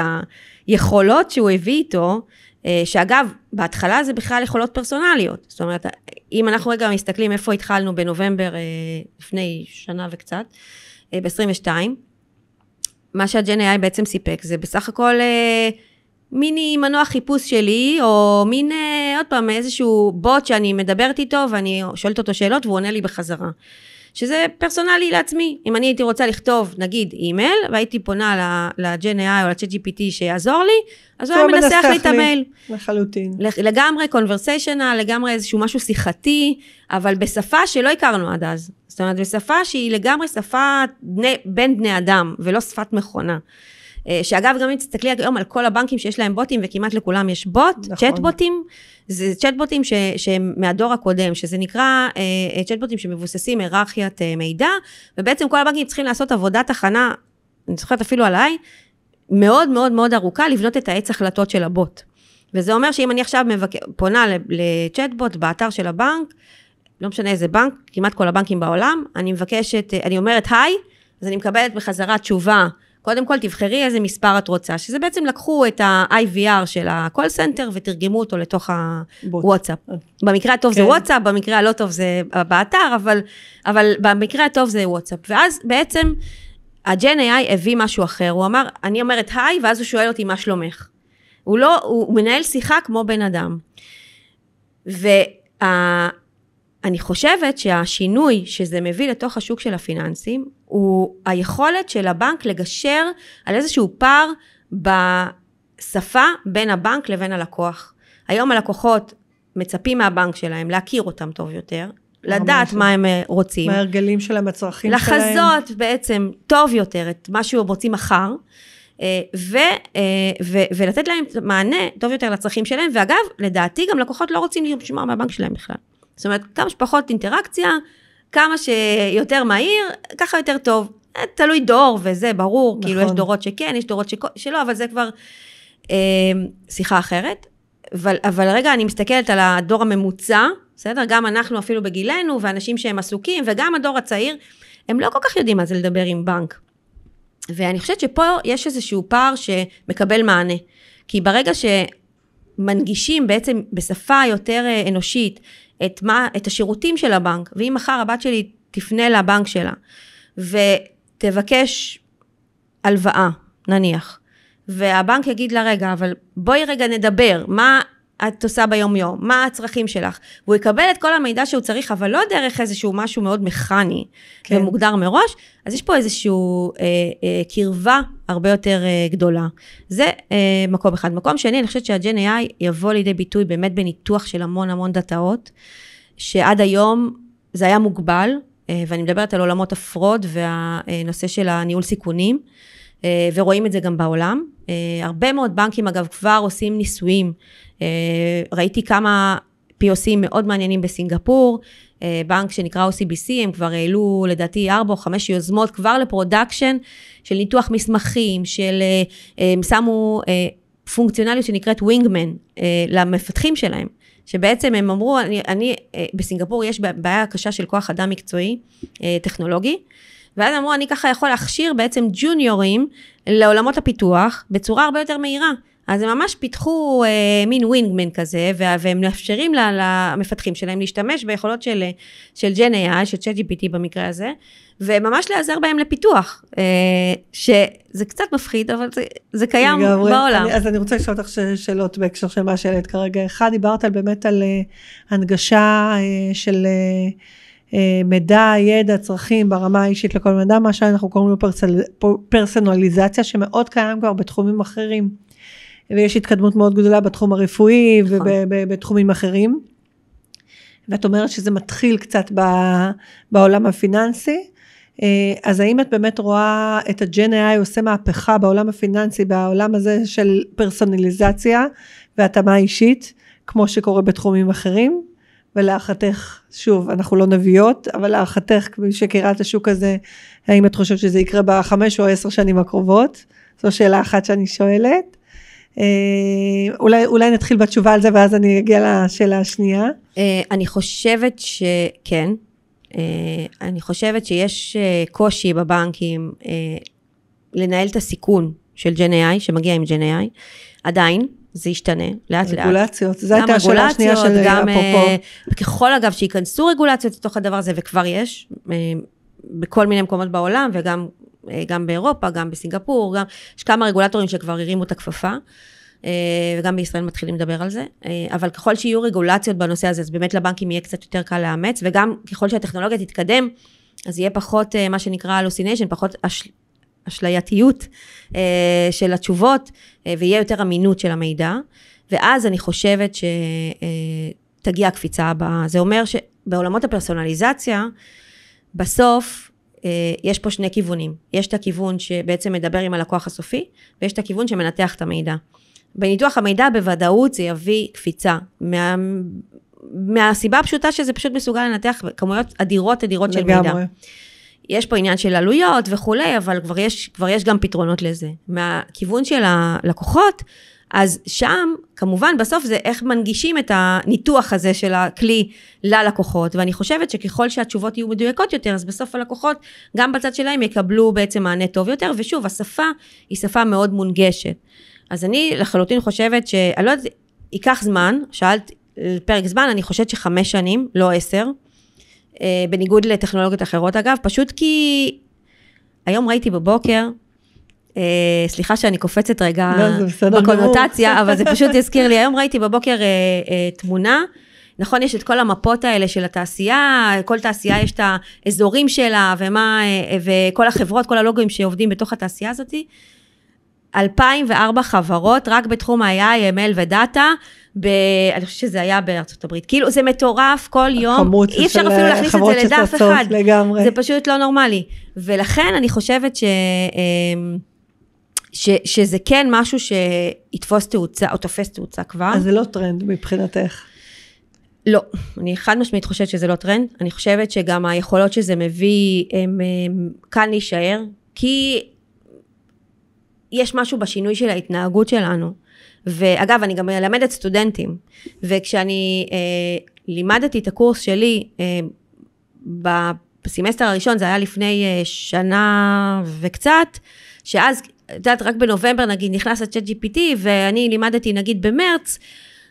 היכולות שהוא הביא איתו, אה, שאגב, בהתחלה זה בכלל יכולות פרסונליות. זאת אומרת, אם אנחנו רגע מסתכלים איפה התחלנו בנובמבר אה, לפני שנה וקצת, אה, ב-22, מה שהג'ן AI בעצם סיפק זה בסך הכל מיני מנוע חיפוש שלי, או מין, אה, עוד פעם, איזשהו בוט שאני מדברת איתו ואני שואלת אותו שאלות והוא עונה לי בחזרה. שזה פרסונלי לעצמי. אם אני הייתי רוצה לכתוב, נגיד, אימייל, והייתי פונה ל-Gen AI או ל-Chat GPT שיעזור לי, אז הוא היה מנסח לי את המייל. לחלוטין. לגמרי קונברסיישנה, לגמרי איזשהו משהו שיחתי, אבל בשפה שלא הכרנו עד אז. זאת אומרת, בשפה שהיא לגמרי שפה בני, בין בני אדם, ולא שפת מכונה. אה, שאגב, גם אם תסתכלי היום על כל הבנקים שיש להם בוטים, וכמעט לכולם יש בוט, נכון. צ'טבוטים, זה צ'טבוטים ש, שהם מהדור הקודם, שזה נקרא אה, אה, צ'טבוטים שמבוססים היררכיית מידע, ובעצם כל הבנקים צריכים לעשות עבודת הכנה, אני זוכרת אפילו עליי, מאוד מאוד מאוד ארוכה, לבנות את העץ החלטות של הבוט. וזה אומר שאם אני עכשיו מבק... פונה לצ'טבוט באתר של הבנק, לא משנה איזה בנק, כמעט כל הבנקים בעולם, אני מבקשת, אני אומרת היי, אז אני מקבלת בחזרה תשובה קודם כל תבחרי איזה מספר את רוצה, שזה בעצם לקחו את ה-IVR של ה-call center ותרגמו אותו לתוך הוואטסאפ. במקרה הטוב כן. זה וואטסאפ, במקרה הלא טוב זה באתר, אבל, אבל במקרה הטוב זה וואטסאפ. ואז בעצם הג'ן AI הביא משהו אחר, הוא אמר, אני אומרת היי, ואז הוא שואל אותי מה שלומך. הוא לא, הוא מנהל שיחה כמו בן אדם. וה... אני חושבת שהשינוי שזה מביא לתוך השוק של הפיננסים, הוא היכולת של הבנק לגשר על איזשהו פער בשפה בין הבנק לבין הלקוח. היום הלקוחות מצפים מהבנק שלהם להכיר אותם טוב יותר, לדעת לא. מה הם אה, רוצים. מההרגלים שלהם, הצרכים לחזות שלהם. לחזות בעצם טוב יותר את מה שהם רוצים מחר, אה, ו, אה, ו, ולתת להם מענה טוב יותר לצרכים שלהם. ואגב, לדעתי גם לקוחות לא רוצים לשמוע מהבנק שלהם בכלל. זאת אומרת, כמה שפחות אינטראקציה, כמה שיותר מהיר, ככה יותר טוב. אה, תלוי דור וזה, ברור, נכון. כאילו יש דורות שכן, יש דורות שכו, שלא, אבל זה כבר אה, שיחה אחרת. אבל, אבל רגע, אני מסתכלת על הדור הממוצע, בסדר? גם אנחנו אפילו בגילנו, ואנשים שהם עסוקים, וגם הדור הצעיר, הם לא כל כך יודעים מה זה לדבר עם בנק. ואני חושבת שפה יש איזשהו פער שמקבל מענה. כי ברגע שמנגישים בעצם בשפה יותר אה, אנושית את, מה, את השירותים של הבנק, ואם מחר הבת שלי תפנה לבנק שלה ותבקש הלוואה, נניח, והבנק יגיד לה, רגע, אבל בואי רגע נדבר, מה את עושה ביום-יום, מה הצרכים שלך. והוא יקבל את כל המידע שהוא צריך, אבל לא דרך איזשהו משהו מאוד מכני כן. ומוגדר מראש, אז יש פה איזושהי אה, אה, קרבה הרבה יותר אה, גדולה. זה אה, מקום אחד. מקום שני, אני חושבת שהג'ן AI יבוא לידי ביטוי באמת בניתוח של המון המון דאטאות, שעד היום זה היה מוגבל, אה, ואני מדברת על עולמות הפרוד והנושא של הניהול סיכונים. אה, ורואים את זה גם בעולם. אה, הרבה מאוד בנקים אגב כבר עושים ניסויים. אה, ראיתי כמה POCים מאוד מעניינים בסינגפור, בנק שנקרא OCBC, הם כבר העלו לדעתי 4 או 5 יוזמות כבר לפרודקשן של ניתוח מסמכים, של הם שמו פונקציונליות שנקראת ווינגמן למפתחים שלהם. שבעצם הם אמרו, אני, אני, בסינגפור יש בעיה קשה של כוח אדם מקצועי, טכנולוגי, ואז אמרו, אני ככה יכול להכשיר בעצם ג'וניורים לעולמות הפיתוח בצורה הרבה יותר מהירה. אז הם ממש פיתחו אה, מין ווינגמן כזה, וה, והם מאפשרים למפתחים שלהם להשתמש ביכולות של, של GNI, של ChatGPT במקרה הזה, וממש להיעזר בהם לפיתוח, אה, שזה קצת מפחיד, אבל זה, זה קיים לגמרי. בעולם. אני, אז אני רוצה לשאול אותך שאלות בהקשר של מה שהעלית כרגע. אחד, דיברת על, באמת על אה, הנגשה אה, של... אה, אה, מידע, ידע, צרכים ברמה האישית לכל מידע, מה שאנחנו קוראים לו פרסונליזציה שמאוד קיים כבר בתחומים אחרים. ויש התקדמות מאוד גדולה בתחום הרפואי ובתחומים נכון. אחרים. ואת אומרת שזה מתחיל קצת בעולם הפיננסי. אה, אז האם את באמת רואה את הג'ן איי עושה מהפכה בעולם הפיננסי, בעולם הזה של פרסונליזציה והתאמה אישית, כמו שקורה בתחומים אחרים? ולהערכתך, שוב, אנחנו לא נביאות, אבל להערכתך, כמי שקראה את השוק הזה, האם את חושבת שזה יקרה בחמש או עשר שנים הקרובות? זו שאלה אחת שאני שואלת. אה, אולי, אולי נתחיל בתשובה על זה ואז אני אגיע לשאלה השנייה. אה, אני חושבת שכן. אה, אני חושבת שיש קושי בבנקים לנהל את הסיכון של ג'ן-איי, שמגיע עם ג'ן-איי, עדיין. זה ישתנה, לאט לאט. רגולציות, זו הייתה השאלה השנייה של גם, אפרופו. אה, ככל אגב שייכנסו רגולציות לתוך הדבר הזה, וכבר יש, אה, בכל מיני מקומות בעולם, וגם אה, גם באירופה, גם בסינגפור, גם, יש כמה רגולטורים שכבר הרימו את הכפפה. וגם בישראל מתחילים לדבר על זה, אבל ככל שיהיו רגולציות בנושא הזה, אז באמת לבנקים יהיה קצת יותר קל לאמץ, וגם ככל שהטכנולוגיה תתקדם, אז יהיה פחות מה שנקרא הלוסיניישן, פחות אשלייתיות אה, של התשובות, אה, ויהיה יותר אמינות של המידע. ואז אני חושבת שתגיע אה, הקפיצה הבאה. זה אומר שבעולמות הפרסונליזציה, בסוף יש פה שני כיוונים. יש את הכיוון שבעצם מדבר עם הלקוח הסופי, ויש את הכיוון שמנתח את המידע. בניתוח המידע בוודאות זה יביא קפיצה. מה... מהסיבה הפשוטה שזה פשוט מסוגל לנתח כמויות אדירות אדירות של מידע. לגמרי. יש פה עניין של עלויות וכולי, אבל כבר יש, כבר יש גם פתרונות לזה. מהכיוון של הלקוחות, אז שם, כמובן, בסוף זה איך מנגישים את הניתוח הזה של הכלי ללקוחות. ואני חושבת שככל שהתשובות יהיו מדויקות יותר, אז בסוף הלקוחות, גם בצד שלהם, יקבלו בעצם מענה טוב יותר. ושוב, השפה היא שפה מאוד מונגשת. אז אני לחלוטין חושבת ש... אני לא יודעת, ייקח זמן, שאלת פרק זמן, אני חושבת שחמש שנים, לא עשר. אה, בניגוד לטכנולוגיות אחרות אגב, פשוט כי היום ראיתי בבוקר, Uh, סליחה שאני קופצת רגע לא, בקונוטציה, אבל זה פשוט יזכיר לי. היום ראיתי בבוקר uh, uh, תמונה, נכון, יש את כל המפות האלה של התעשייה, כל תעשייה יש את האזורים שלה, ומה, וכל החברות, כל הלוגוים שעובדים בתוך התעשייה הזאתי, 2,004 חברות רק בתחום ה-AI, ML ודאטה. ב... אני חושבת שזה היה בארצות הברית. כאילו, זה מטורף כל יום. אי אפשר אפילו אה, להכניס את זה לדף אחד. לגמרי. זה פשוט לא נורמלי. ולכן אני חושבת ש... אמ, ש, שזה כן משהו שיתפוס תאוצה, או תופס תאוצה כבר. אז זה לא טרנד מבחינתך. לא, אני חד משמעית חושבת שזה לא טרנד. אני חושבת שגם היכולות שזה מביא, הם, הם אמ, קל להישאר. כי יש משהו בשינוי של ההתנהגות שלנו. ואגב, אני גם מלמדת סטודנטים, וכשאני אה, לימדתי את הקורס שלי, אה, בסמסטר הראשון, זה היה לפני אה, שנה וקצת, שאז, את יודעת, רק בנובמבר נגיד נכנס לצ'אט GPT, ואני לימדתי נגיד במרץ,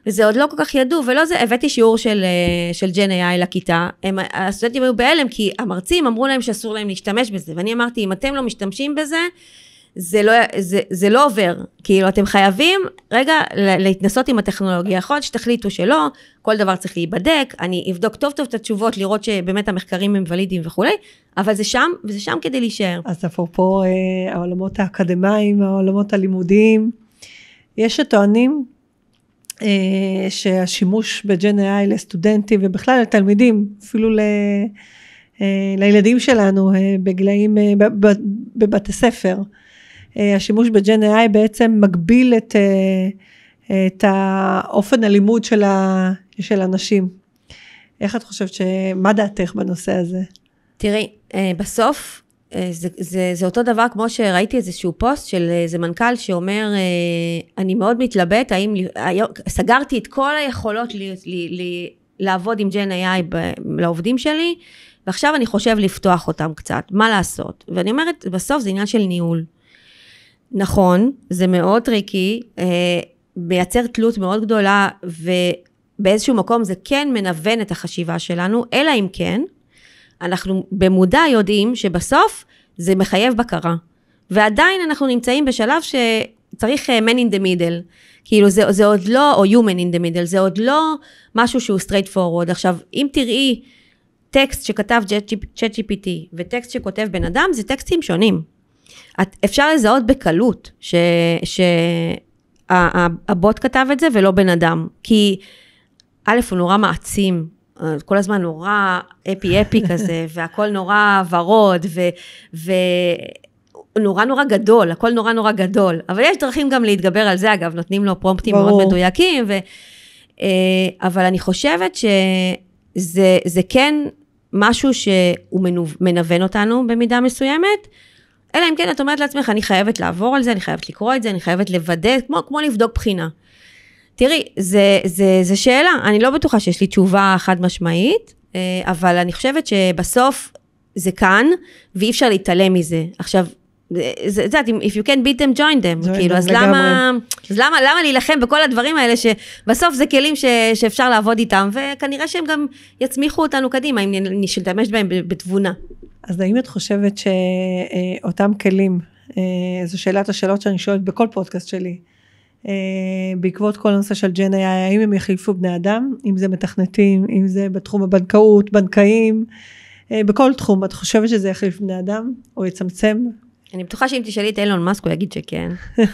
וזה עוד לא כל כך ידעו, ולא זה, הבאתי שיעור של, אה, של ג'ן AI לכיתה, הם, הסטודנטים היו בהלם, כי המרצים אמרו להם שאסור להם להשתמש בזה, ואני אמרתי, אם אתם לא משתמשים בזה, זה לא, זה, זה לא עובר. כאילו, אתם חייבים רגע להתנסות עם הטכנולוגיה. יכול להיות שתחליטו שלא, כל דבר צריך להיבדק, אני אבדוק טוב טוב את התשובות, לראות שבאמת המחקרים הם ולידיים וכולי, אבל זה שם, וזה שם כדי להישאר. אז אפרופו אה, העולמות האקדמיים, העולמות הלימודיים, יש שטוענים אה, שהשימוש בג'ן איי לסטודנטים ובכלל לתלמידים, אפילו ל... אה, לילדים שלנו אה, בגילאים, אה, בבתי ספר, אה, השימוש בג'ן AI בעצם מגביל את, אה, את האופן הלימוד של, ה, של אנשים. איך את חושבת, ש... מה דעתך בנושא הזה? תראי, אה, בסוף זה, זה, זה אותו דבר כמו שראיתי איזשהו פוסט של איזה מנכ"ל שאומר, אני מאוד מתלבט, האם, סגרתי את כל היכולות ל, ל, ל, לעבוד עם ג'ן AI ב, לעובדים שלי, ועכשיו אני חושב לפתוח אותם קצת, מה לעשות? ואני אומרת, בסוף זה עניין של ניהול. נכון, זה מאוד טריקי, אה, מייצר תלות מאוד גדולה, ובאיזשהו מקום זה כן מנוון את החשיבה שלנו, אלא אם כן, אנחנו במודע יודעים שבסוף זה מחייב בקרה. ועדיין אנחנו נמצאים בשלב שצריך אה, man in the middle. כאילו זה, זה עוד לא, או human in the middle, זה עוד לא משהו שהוא straight forward. עכשיו, אם תראי טקסט שכתב ChatGPT וטקסט שכותב בן אדם, זה טקסטים שונים. את, אפשר לזהות בקלות שהבוט כתב את זה ולא בן אדם. כי א', הוא נורא מעצים, כל הזמן נורא אפי אפי כזה, והכל נורא ורוד, ו... ו נורא נורא גדול, הכל נורא נורא גדול. אבל יש דרכים גם להתגבר על זה, אגב, נותנים לו פרומפטים ברור. מאוד מדויקים, ו... אה, אבל אני חושבת שזה כן משהו שהוא מנוון אותנו במידה מסוימת, אלא אם כן את אומרת לעצמך, אני חייבת לעבור על זה, אני חייבת לקרוא את זה, אני חייבת לוודא, כמו, כמו לבדוק בחינה. תראי, זו שאלה, אני לא בטוחה שיש לי תשובה חד משמעית, אה, אבל אני חושבת שבסוף זה כאן, ואי אפשר להתעלם מזה. עכשיו, אה, זה, את יודעת, if you can beat them, join them, join כאילו, them אז, למה, אז למה, למה להילחם בכל הדברים האלה, שבסוף זה כלים ש, שאפשר לעבוד איתם, וכנראה שהם גם יצמיחו אותנו קדימה, אם נשתמש בהם בתבונה. אז האם את חושבת שאותם כלים, אה, זו שאלת השאלות שאני שואלת בכל פודקאסט שלי, אה, בעקבות כל הנושא של ג'ן היה, האם הם יחליפו בני אדם, אם זה מתכנתים, אם זה בתחום הבנקאות, בנקאים, אה, בכל תחום, את חושבת שזה יחליף בני אדם, או יצמצם, אני בטוחה שאם תשאלי את אילון מאסק, הוא יגיד שכן. הוא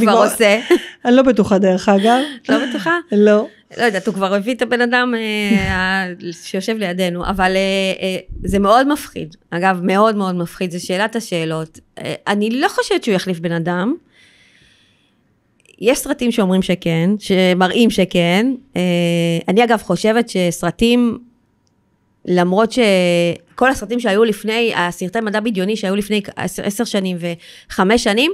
כבר עושה. אני לא בטוחה דרך אגב. לא בטוחה? לא. לא יודעת, הוא כבר הביא את הבן אדם אה, שיושב לידינו, אבל אה, אה, זה מאוד מפחיד. אגב, מאוד מאוד מפחיד, זו שאלת השאלות. אני לא חושבת שהוא יחליף בן אדם. יש סרטים שאומרים שכן, שמראים שכן. אני אגב חושבת שסרטים למרות שכל הסרטים שהיו לפני, הסרטי מדע בדיוני שהיו לפני עשר שנים וחמש שנים,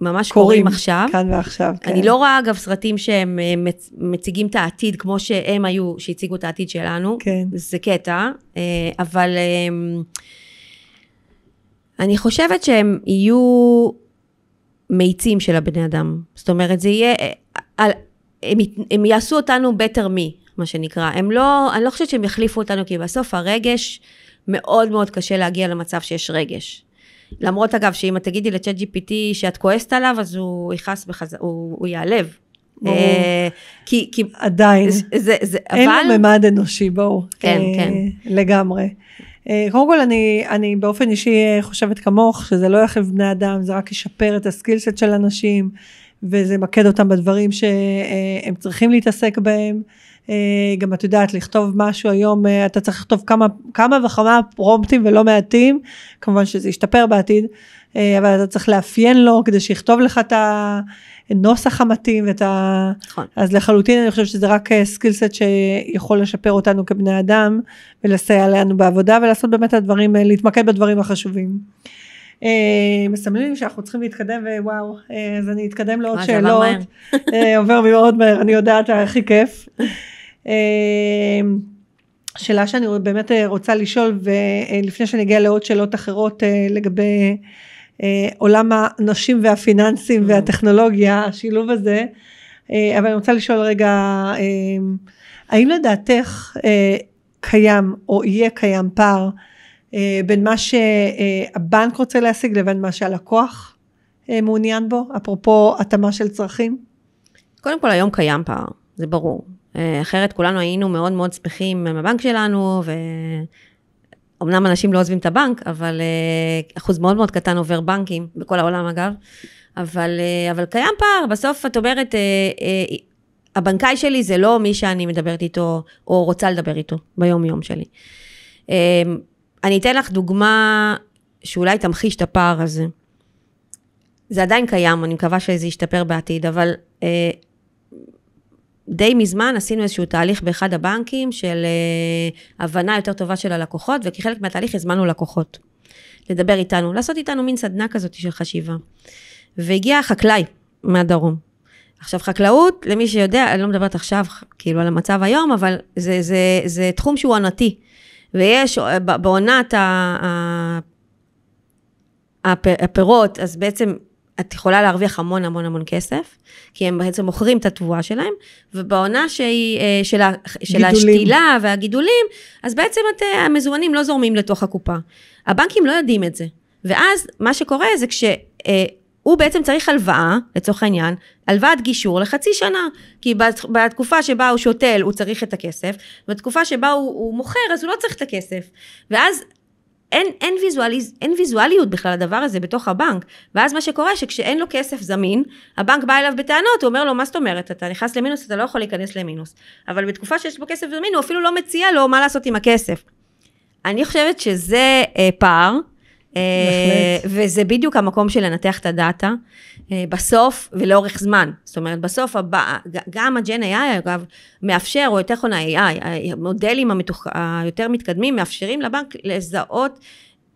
ממש קורים, קורים עכשיו. כאן ועכשיו, כן. אני לא רואה, אגב, סרטים שהם אה, מציגים את העתיד כמו שהם היו, שהציגו את העתיד שלנו. כן. זה קטע, אה, אבל אה, אני חושבת שהם יהיו מאיצים של הבני אדם. זאת אומרת, זה יהיה... על, הם, הם יעשו אותנו בטר מי. מה שנקרא. הם לא, אני לא חושבת שהם יחליפו אותנו, כי בסוף הרגש, מאוד מאוד קשה להגיע למצב שיש רגש. למרות אגב, שאם את תגידי לצ'אט GPT שאת כועסת עליו, אז הוא יכעס בחז... הוא, הוא ייעלב. ברור. אה, כי, כי... עדיין. זה, זה, זה, אין אבל... לו ממד אנושי, בואו. כן, אה, כן. לגמרי. אה, קודם כל, אני, אני באופן אישי אה, חושבת כמוך, שזה לא יחליף בני אדם, זה רק ישפר את הסקילסט של אנשים, וזה מקד אותם בדברים שהם אה, צריכים להתעסק בהם. אה, אה, גם את יודעת, לכתוב משהו היום, אה, אתה צריך לכתוב כמה, כמה וכמה פרומפטים ולא מעטים, כמובן שזה ישתפר בעתיד, אה, אבל אתה צריך לאפיין לו כדי שיכתוב לך את הנוסח המתאים ואת ה... נכון. אז לחלוטין אני חושבת שזה רק סקילסט שיכול לשפר אותנו כבני אדם ולסייע לנו בעבודה ולעשות באמת את הדברים, להתמקד בדברים החשובים. מסמלים שאנחנו צריכים להתקדם ווואו אז אני אתקדם לעוד שאלות עובר מאוד מהר אני יודעת הכי כיף אמ, שאלה שאני באמת אה, רוצה לשאול ולפני אה, אגיע לעוד שאלות אחרות אה, לגבי עולם הנשים והפיננסים mm. והטכנולוגיה השילוב הזה אבל אני רוצה לשאול רגע האם לדעתך קיים או יהיה קיים פער בין מה שהבנק רוצה להשיג לבין מה שהלקוח מעוניין בו אפרופו התאמה של צרכים? קודם כל היום קיים פער זה ברור אה, אחרת כולנו היינו מאוד מאוד שמחים עם הבנק שלנו, ואומנם אנשים לא עוזבים את הבנק, אבל אה, אחוז מאוד מאוד קטן עובר בנקים, בכל העולם אגב, אבל, אה, אבל קיים פער, בסוף את אומרת, הבנקאי שלי זה לא מי שאני מדברת איתו, או רוצה לדבר איתו ביום-יום שלי. אני אתן לך דוגמה שאולי תמחיש את הפער הזה. זה עדיין קיים, אני מקווה שזה ישתפר בעתיד, אבל די מזמן עשינו איזשהו תהליך באחד הבנקים של אה, הבנה יותר טובה של הלקוחות, וכחלק מהתהליך הזמנו לקוחות לדבר איתנו, לעשות איתנו מין סדנה כזאת של חשיבה. והגיע חקלאי מהדרום. עכשיו חקלאות, למי שיודע, אני לא מדברת עכשיו כאילו על המצב היום, אבל זה, זה, זה זה תחום שהוא עונתי. ויש אה, בעונת הפירות, אז בעצם את יכולה להרוויח המון המון המון כסף, כי הם בעצם מוכרים את התבואה שלהם, ובעונה שהיא, אה, של, ה, של השתילה והגידולים, אז בעצם את, אה, המזומנים לא זורמים לתוך הקופה. הבנקים לא יודעים את זה. ואז מה שקורה זה כשהוא אה, בעצם צריך הלוואה, לצורך העניין, הלוואת גישור לחצי שנה. כי בתקופה שבה הוא שותל הוא צריך את הכסף, בתקופה שבה הוא, הוא מוכר אז הוא לא צריך את הכסף. ואז אין, אין, ויזואליז, אין ויזואליות בכלל לדבר הזה בתוך הבנק. ואז מה שקורה שכשאין לו כסף זמין, הבנק בא אליו בטענות, הוא אומר לו, מה זאת אומרת, אתה נכנס למינוס, אתה לא יכול להיכנס למינוס. אבל בתקופה שיש בו כסף זמין, הוא אפילו לא מציע לו מה לעשות עם הכסף. אני חושבת שזה אה, פער אה, וזה בדיוק המקום של לנתח את הדאטה אה, בסוף ולאורך זמן. זאת אומרת, בסוף הבא, גם הג'ן AI אגב מאפשר, או יותר נכון ה-AI, המודלים המתוח, היותר מתקדמים מאפשרים לבנק לזהות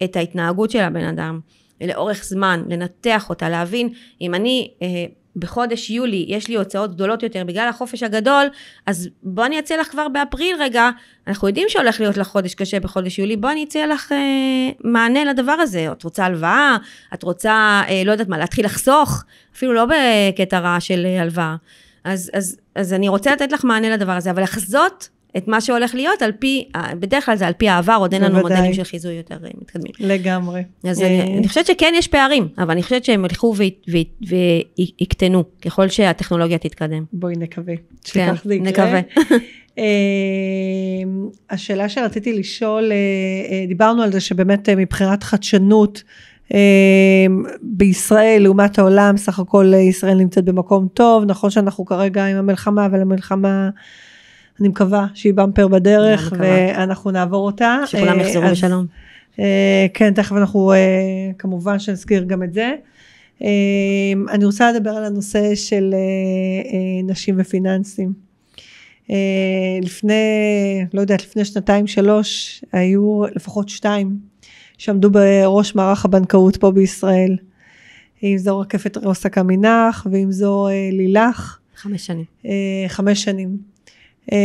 את ההתנהגות של הבן אדם לאורך זמן, לנתח אותה, להבין אם אני... אה, בחודש יולי יש לי הוצאות גדולות יותר בגלל החופש הגדול, אז בוא אני אצא לך כבר באפריל רגע, אנחנו יודעים שהולך להיות לך חודש קשה בחודש יולי, בוא אני אצא לך אה, מענה לדבר הזה. את רוצה הלוואה, את רוצה, אה, לא יודעת מה, להתחיל לחסוך, אפילו לא בקטע רע של אה, הלוואה. אז, אז, אז אני רוצה לתת לך מענה לדבר הזה, אבל לחזות את מה שהולך להיות על פי, אה, בדרך כלל זה על פי העבר, עוד אין לנו בוודאי. מודלים של חיזוי יותר אה, מתקדמים. לגמרי. אז אה... אני, אני חושבת שכן יש פערים, אבל אני חושבת שהם ילכו ויקטנו ככל שהטכנולוגיה תתקדם. בואי נקווה. כן, נקווה. אה, השאלה שרציתי לשאול, דיברנו על זה שבאמת מבחינת חדשנות, בישראל לעומת העולם, סך הכל ישראל נמצאת במקום טוב, נכון שאנחנו כרגע עם המלחמה, אבל המלחמה... אני מקווה שהיא במפר בדרך, ואנחנו נעבור אותה. שכולם אה, יחזרו בשלום. אה, כן, תכף אנחנו, אה, כמובן שנזכיר גם את זה. אני רוצה לדבר על הנושא של נשים ופיננסים. לפני, לא יודעת, לפני שנתיים שלוש, היו לפחות שתיים שעמדו בראש מערך הבנקאות פה בישראל. אם זו רקפת רוסקה מנח, ואם זו לילך. חמש שנים. חמש שנים. אה,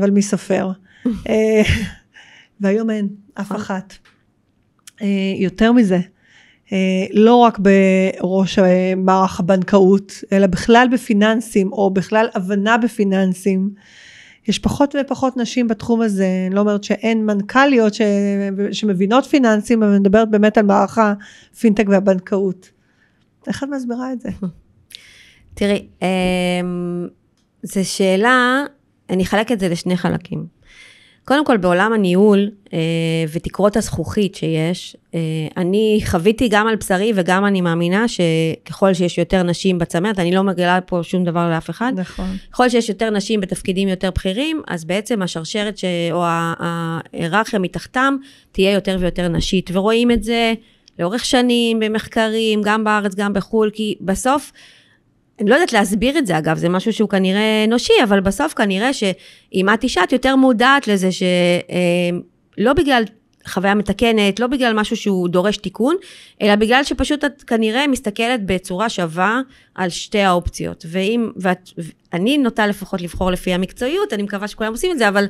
אבל מי סופר. אה, והיום אין, אף אה. אחת. יותר מזה, לא רק בראש מערך הבנקאות, אלא בכלל בפיננסים, או בכלל הבנה בפיננסים. יש פחות ופחות נשים בתחום הזה, אני לא אומרת שאין מנכ"ליות ש... שמבינות פיננסים, אבל אני מדברת באמת על מערך הפינטק והבנקאות. איך את מסבירה את זה? תראי, אמ, זו שאלה אני אחלק את זה לשני חלקים. קודם כל, בעולם הניהול אה, ותקרות הזכוכית שיש, אה, אני חוויתי גם על בשרי וגם אני מאמינה שככל שיש יותר נשים בצמרת, אני לא מגלה פה שום דבר לאף אחד. נכון. ככל שיש יותר נשים בתפקידים יותר בכירים, אז בעצם השרשרת ש... או ההיררכיה מתחתם תהיה יותר ויותר נשית. ורואים את זה לאורך שנים במחקרים, גם בארץ, גם בחו"ל, כי בסוף... אני לא יודעת להסביר את זה, אגב, זה משהו שהוא כנראה אנושי, אבל בסוף כנראה שאם את אישה, את יותר מודעת לזה שלא אה, בגלל חוויה מתקנת, לא בגלל משהו שהוא דורש תיקון, אלא בגלל שפשוט את כנראה מסתכלת בצורה שווה על שתי האופציות. ואם, ואת, אני נוטה לפחות לבחור לפי המקצועיות, אני מקווה שכולם עושים את זה, אבל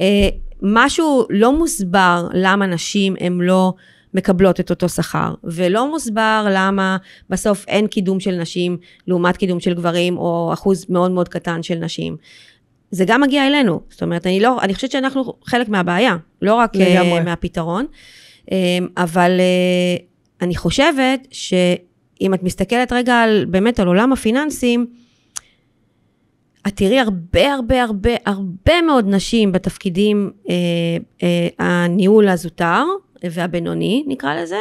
אה, משהו לא מוסבר למה נשים הן לא... מקבלות את אותו שכר, ולא מוסבר למה בסוף אין קידום של נשים לעומת קידום של גברים, או אחוז מאוד מאוד קטן של נשים. זה גם מגיע אלינו, זאת אומרת, אני, לא, אני חושבת שאנחנו חלק מהבעיה, לא רק uh, מהפתרון, um, אבל uh, אני חושבת שאם את מסתכלת רגע על, באמת על עולם הפיננסים, את תראי הרבה הרבה הרבה הרבה מאוד נשים בתפקידים אה, אה, הניהול הזוטר, והבינוני נקרא לזה,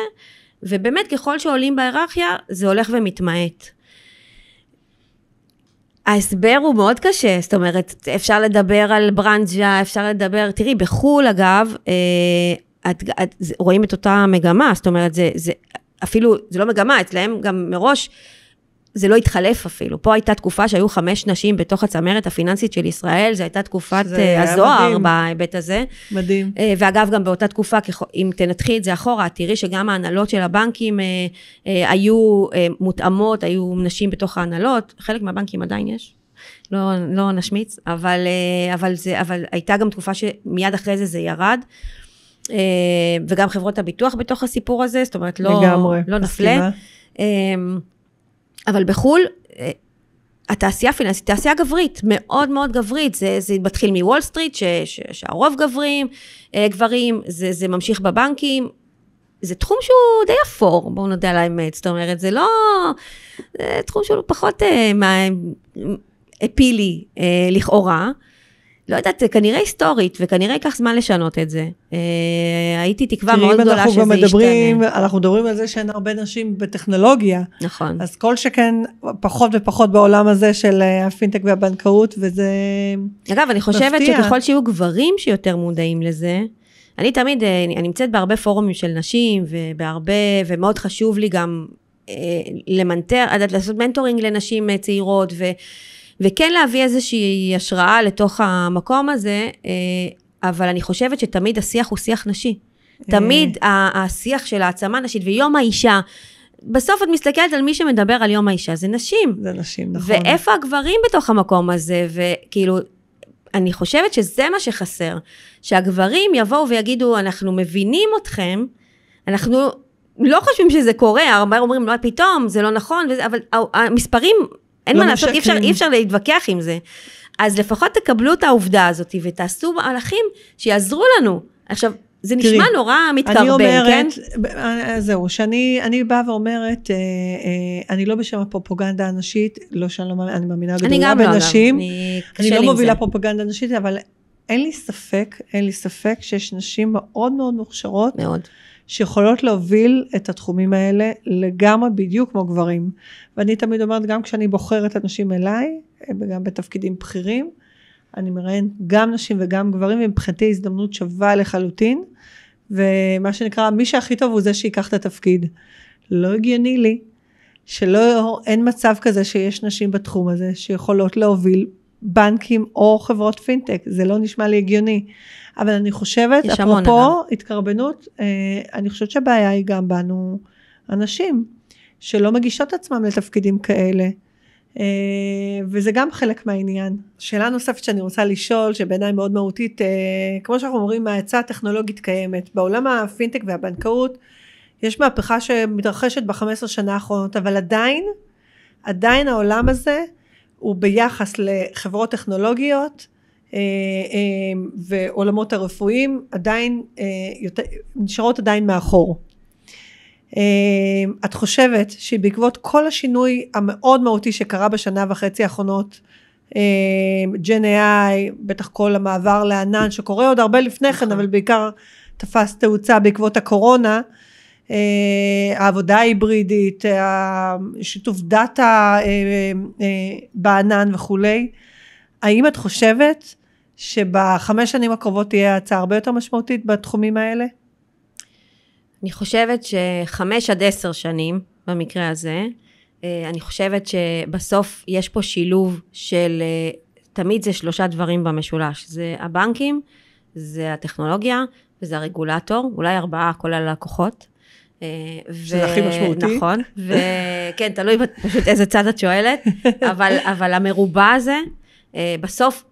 ובאמת ככל שעולים בהיררכיה זה הולך ומתמעט. ההסבר הוא מאוד קשה, זאת אומרת, אפשר לדבר על ברנז'ה, אפשר לדבר, תראי, בחו"ל אגב, אה, את, את, רואים את אותה מגמה, זאת אומרת, זה, זה אפילו, זה לא מגמה, אצלהם גם מראש זה לא התחלף אפילו. פה הייתה תקופה שהיו חמש נשים בתוך הצמרת הפיננסית של ישראל, זו הייתה תקופת uh, הזוהר בהיבט הזה. מדהים. Uh, ואגב, גם באותה תקופה, אם תנתחי את זה אחורה, תראי שגם ההנהלות של הבנקים uh, uh, היו uh, מותאמות, היו נשים בתוך ההנהלות, חלק מהבנקים עדיין יש. לא, לא נשמיץ, אבל, אבל, זה, אבל הייתה גם תקופה שמיד אחרי זה זה ירד. וגם חברות הביטוח בתוך הסיפור הזה, זאת אומרת, לא, לא נפלה. אבל בחו"ל, אה, התעשייה הפיננסית, היא תעשייה גברית, מאוד מאוד גברית, זה, זה מתחיל מוול סטריט, ש, ש, שהרוב גברים, אה, גברים, זה, זה ממשיך בבנקים, זה תחום שהוא די אפור, בואו נודה על האמת, זאת אומרת, זה לא... זה תחום שהוא פחות אה, מה, אפילי אה, אה, לכאורה. לא יודעת, זה כנראה היסטורית, וכנראה ייקח זמן לשנות את זה. אה, הייתי תקווה מאוד גדולה שזה מדברים, ישתנה. אנחנו גם אנחנו מדברים על זה שאין הרבה נשים בטכנולוגיה. נכון. אז כל שכן, פחות ופחות בעולם הזה של אה, הפינטק והבנקאות, וזה מפתיע. אגב, אני חושבת מפתיע. שככל שיהיו גברים שיותר מודעים לזה, אני תמיד, אה, אני נמצאת בהרבה פורומים של נשים, ובהרבה, ומאוד חשוב לי גם אה, למנטר, לעשות מנטורינג לנשים אה, צעירות, ו... וכן להביא איזושהי השראה לתוך המקום הזה, אה, אבל אני חושבת שתמיד השיח הוא שיח נשי. אה. תמיד השיח של העצמה נשית ויום האישה. בסוף את מסתכלת על מי שמדבר על יום האישה, זה נשים. זה נשים, נכון. ואיפה הגברים בתוך המקום הזה, וכאילו, אני חושבת שזה מה שחסר. שהגברים יבואו ויגידו, אנחנו מבינים אתכם, אנחנו לא חושבים שזה קורה, הרבה אומרים, לא, פתאום, זה לא נכון, וזה, אבל המספרים אין לא מה לעשות, אי אפשר, אי אפשר להתווכח עם זה. אז לפחות תקבלו את העובדה הזאת ותעשו מהלכים שיעזרו לנו. עכשיו, זה נשמע תראי, נורא מתקרבן, כן? אני אומרת, כן? זהו, שאני אני באה ואומרת, אה, אה, אני לא בשם הפרופגנדה הנשית, לא שאני לא מאמינה, אני מאמינה גדולה בנשים. אני גם לא, בנשים, אגב, אני, אני לא מובילה פרופגנדה נשית, אבל אין לי ספק, אין לי ספק שיש נשים מאוד מאוד מוכשרות. מאוד. שיכולות להוביל את התחומים האלה לגמרי בדיוק כמו גברים. ואני תמיד אומרת, גם כשאני בוחרת אנשים אליי, וגם בתפקידים בכירים, אני מראיינת גם נשים וגם גברים, ומבחינתי הזדמנות שווה לחלוטין. ומה שנקרא, מי שהכי טוב הוא זה שייקח את התפקיד. לא הגיוני לי שלא, אין מצב כזה שיש נשים בתחום הזה שיכולות להוביל בנקים או חברות פינטק, זה לא נשמע לי הגיוני. אבל אני חושבת, אפרופו התקרבנות, אה, אני חושבת שהבעיה היא גם בנו אנשים שלא מגישות עצמם לתפקידים כאלה. אה, וזה גם חלק מהעניין. שאלה נוספת שאני רוצה לשאול, שבעיניי מאוד מהותית, אה, כמו שאנחנו אומרים, ההאצה הטכנולוגית קיימת. בעולם הפינטק והבנקאות, יש מהפכה שמתרחשת בחמש עשר שנה האחרונות, אבל עדיין, עדיין העולם הזה הוא ביחס לחברות טכנולוגיות, אה, אה, ועולמות הרפואיים עדיין אה, נשארות עדיין מאחור. את חושבת שבעקבות כל השינוי המאוד מהותי שקרה בשנה וחצי האחרונות ג'ן איי, בטח כל המעבר לענן שקורה עוד הרבה לפני כן נכון. אבל בעיקר תפס תאוצה בעקבות הקורונה העבודה ההיברידית, שיתוף דאטה בענן וכולי, האם את חושבת שבחמש שנים הקרובות תהיה האצה הרבה יותר משמעותית בתחומים האלה? אני חושבת שחמש עד עשר שנים במקרה הזה. אה, אני חושבת שבסוף יש פה שילוב של, אה, תמיד זה שלושה דברים במשולש. זה הבנקים, זה הטכנולוגיה וזה הרגולטור, אולי ארבעה כולל הלקוחות. אה, שזה ו... הכי משמעותי. נכון, וכן, תלוי פשוט איזה צד את שואלת, אבל, אבל המרובע הזה, בסוף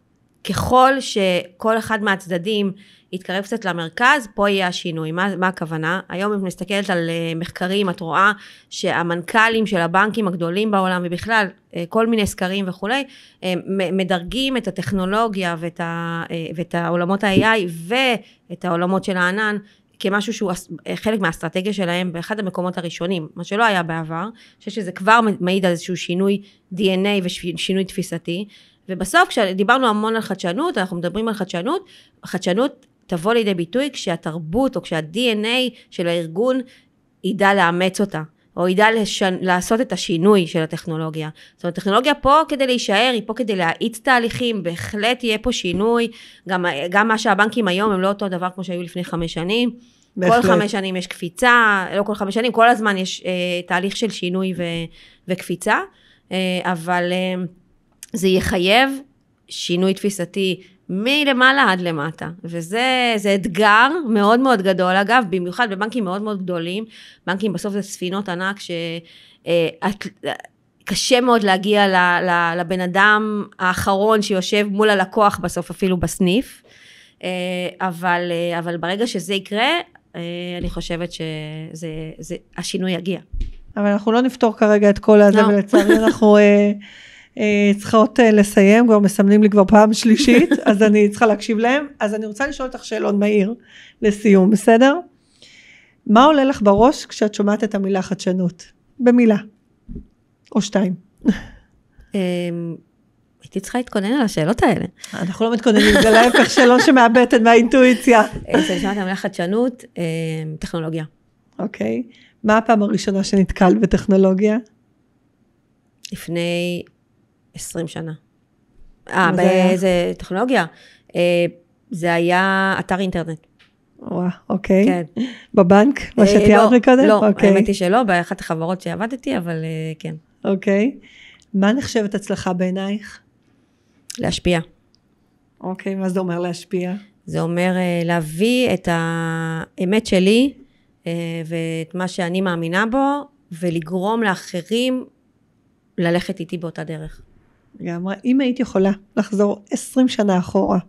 ככל שכל אחד מהצדדים יתקרב קצת למרכז, פה יהיה השינוי. מה, מה הכוונה? היום אם מסתכלת על אה, מחקרים, את רואה שהמנכ"לים של הבנקים הגדולים בעולם, ובכלל אה, כל מיני סקרים וכולי, אה, מדרגים את הטכנולוגיה ואת, ה, ואת העולמות ה-AI ואת העולמות של הענן כמשהו שהוא חלק מהאסטרטגיה שלהם באחד המקומות הראשונים, מה שלא היה בעבר, אני חושב שזה כבר מעיד על איזשהו שינוי DNA ושינוי תפיסתי. ובסוף כשדיברנו המון על חדשנות, אנחנו מדברים על חדשנות, חדשנות תבוא לידי ביטוי כשהתרבות או כשה-DNA של הארגון ידע לאמץ אותה. או ידע לשנ... לעשות את השינוי של הטכנולוגיה. זאת אומרת, הטכנולוגיה פה כדי להישאר, היא פה כדי להאיץ תהליכים, בהחלט יהיה פה שינוי. גם, גם מה שהבנקים היום הם לא אותו דבר כמו שהיו לפני חמש שנים. בהחלט. כל חמש שנים יש קפיצה, לא כל חמש שנים, כל הזמן יש אה, תהליך של שינוי ו, וקפיצה, אה, אבל... אה, זה יחייב שינוי תפיסתי מלמעלה עד למטה. וזה אתגר מאוד מאוד גדול, אגב, במיוחד בבנקים מאוד מאוד גדולים. בנקים בסוף זה ספינות ענק אה, קשה מאוד להגיע לבן אדם האחרון שיושב מול הלקוח בסוף, אפילו בסניף. אה, אבל, אה, אבל ברגע שזה יקרה, אני חושבת שהשינוי יגיע. אבל אנחנו לא נפתור כרגע את כל הזה, לא. ולצערי אנחנו... אה, צריכות אה, לסיים, כבר מסמנים לי כבר פעם שלישית, אז אני צריכה להקשיב להם. אז אני רוצה לשאול אותך שאלון מהיר לסיום, בסדר? מה עולה לך בראש כשאת שומעת את המילה חדשנות? במילה. או שתיים. אמ, הייתי צריכה להתכונן על השאלות האלה. אנחנו לא מתכוננים, זה להפך שאלון שמהבטן, מהאינטואיציה. כשאני אה, שומעת המילה חדשנות, אמ, טכנולוגיה. אוקיי. מה הפעם הראשונה שנתקלת בטכנולוגיה? לפני 20 שנה. אה, באיזה טכנולוגיה? אה, זה היה אתר אינטרנט. וואה, אוקיי. כן. בבנק, מה אה, שתיארת לא, מקודם? לא, אוקיי. האמת היא שלא, באחת החברות שעבדתי, אבל אה, כן. אוקיי. מה נחשבת הצלחה בעינייך? להשפיע. אוקיי, מה זה אומר להשפיע? זה אומר להביא את האמת שלי ואת מה שאני מאמינה בו, ולגרום לאחרים ללכת איתי באותה דרך. היא אמרה, אם היית יכולה לחזור 20 שנה אחורה,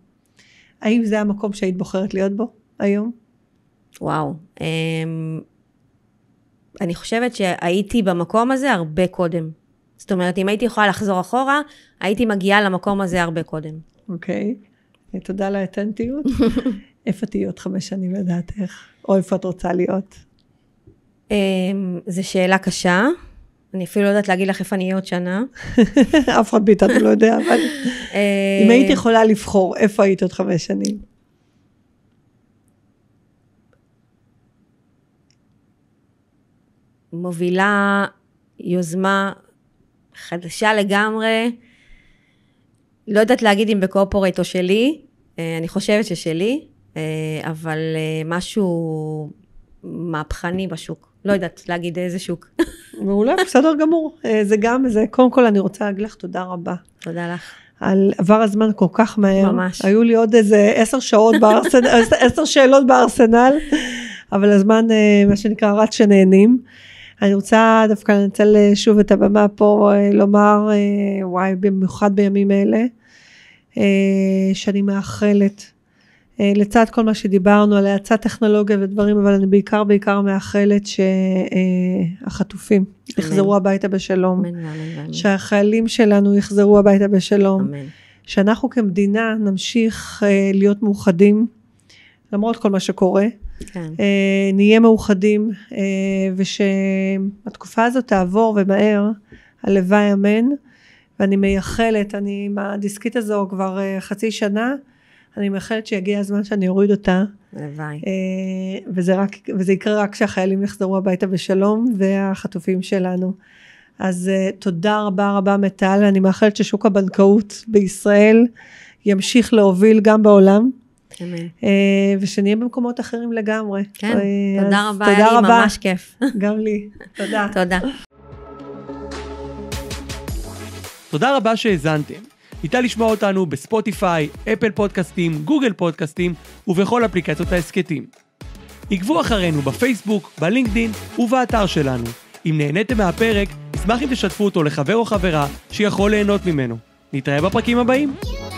האם זה המקום שהיית בוחרת להיות בו היום? וואו. אמ�... אני חושבת שהייתי במקום הזה הרבה קודם. זאת אומרת, אם הייתי יכולה לחזור אחורה, הייתי מגיעה למקום הזה הרבה קודם. אוקיי. Okay. אה, תודה על האטנטיות. איפה תהיי עוד חמש שנים לדעתך? או איפה את רוצה להיות? אמ, זו שאלה קשה. אני אפילו לא יודעת להגיד לך איפה אני אהיה עוד שנה. אף אחד מאיתנו לא יודע, אבל אה, אם היית יכולה לבחור, איפה היית עוד חמש שנים? מובילה יוזמה חדשה לגמרי, לא יודעת להגיד אם בקורפורט או שלי, אה, אני חושבת ששלי, אה, אבל משהו מהפכני בשוק. לא יודעת להגיד איזה שוק. מעולה, בסדר גמור. אה, זה גם, זה, קודם כל אני רוצה להגיד לך תודה רבה. תודה לך. על עבר הזמן כל כך מהר. ממש. היו לי עוד איזה עשר שעות בארסנל, עשר שאלות בארסנל, אבל הזמן, אה, מה שנקרא, רץ שנהנים. אני רוצה דווקא לנצל אה, שוב את הבמה פה, לומר, וואי, במיוחד בימים אלה, שאני מאחלת אה, לצד כל מה שדיברנו על האצת טכנולוגיה ודברים, אבל אני בעיקר בעיקר מאחלת שהחטופים אה, יחזרו הביתה בשלום. אמן. שהחיילים שלנו יחזרו הביתה בשלום. אמן. שאנחנו כמדינה נמשיך אה, להיות מאוחדים, למרות כל מה שקורה. כן. נהיה מאוחדים, ושהתקופה הזאת תעבור ומהר, הלוואי אמן. ואני מייחלת, אני עם הדיסקית הזו כבר חצי שנה. אני מאחלת שיגיע הזמן שאני אוריד אותה. הלוואי. אה, וזה, וזה יקרה רק כשהחיילים יחזרו הביתה בשלום והחטופים שלנו. אז אה, תודה רבה רבה מטל, אני מאחלת ששוק הבנקאות בישראל ימשיך להוביל גם בעולם. אמן. אה, ושנהיה במקומות אחרים לגמרי. כן, תודה רבה, היה לי ממש כיף. גם לי, תודה. תודה. תודה רבה שהאזנתם. ניתן לשמוע אותנו בספוטיפיי, אפל פודקאסטים, גוגל פודקאסטים ובכל אפליקציות ההסכתים. עקבו אחרינו בפייסבוק, בלינקדין ובאתר שלנו. אם נהניתם מהפרק, נשמח אם תשתפו אותו לחבר או חברה שיכול ליהנות ממנו. נתראה בפרקים הבאים. Yeah.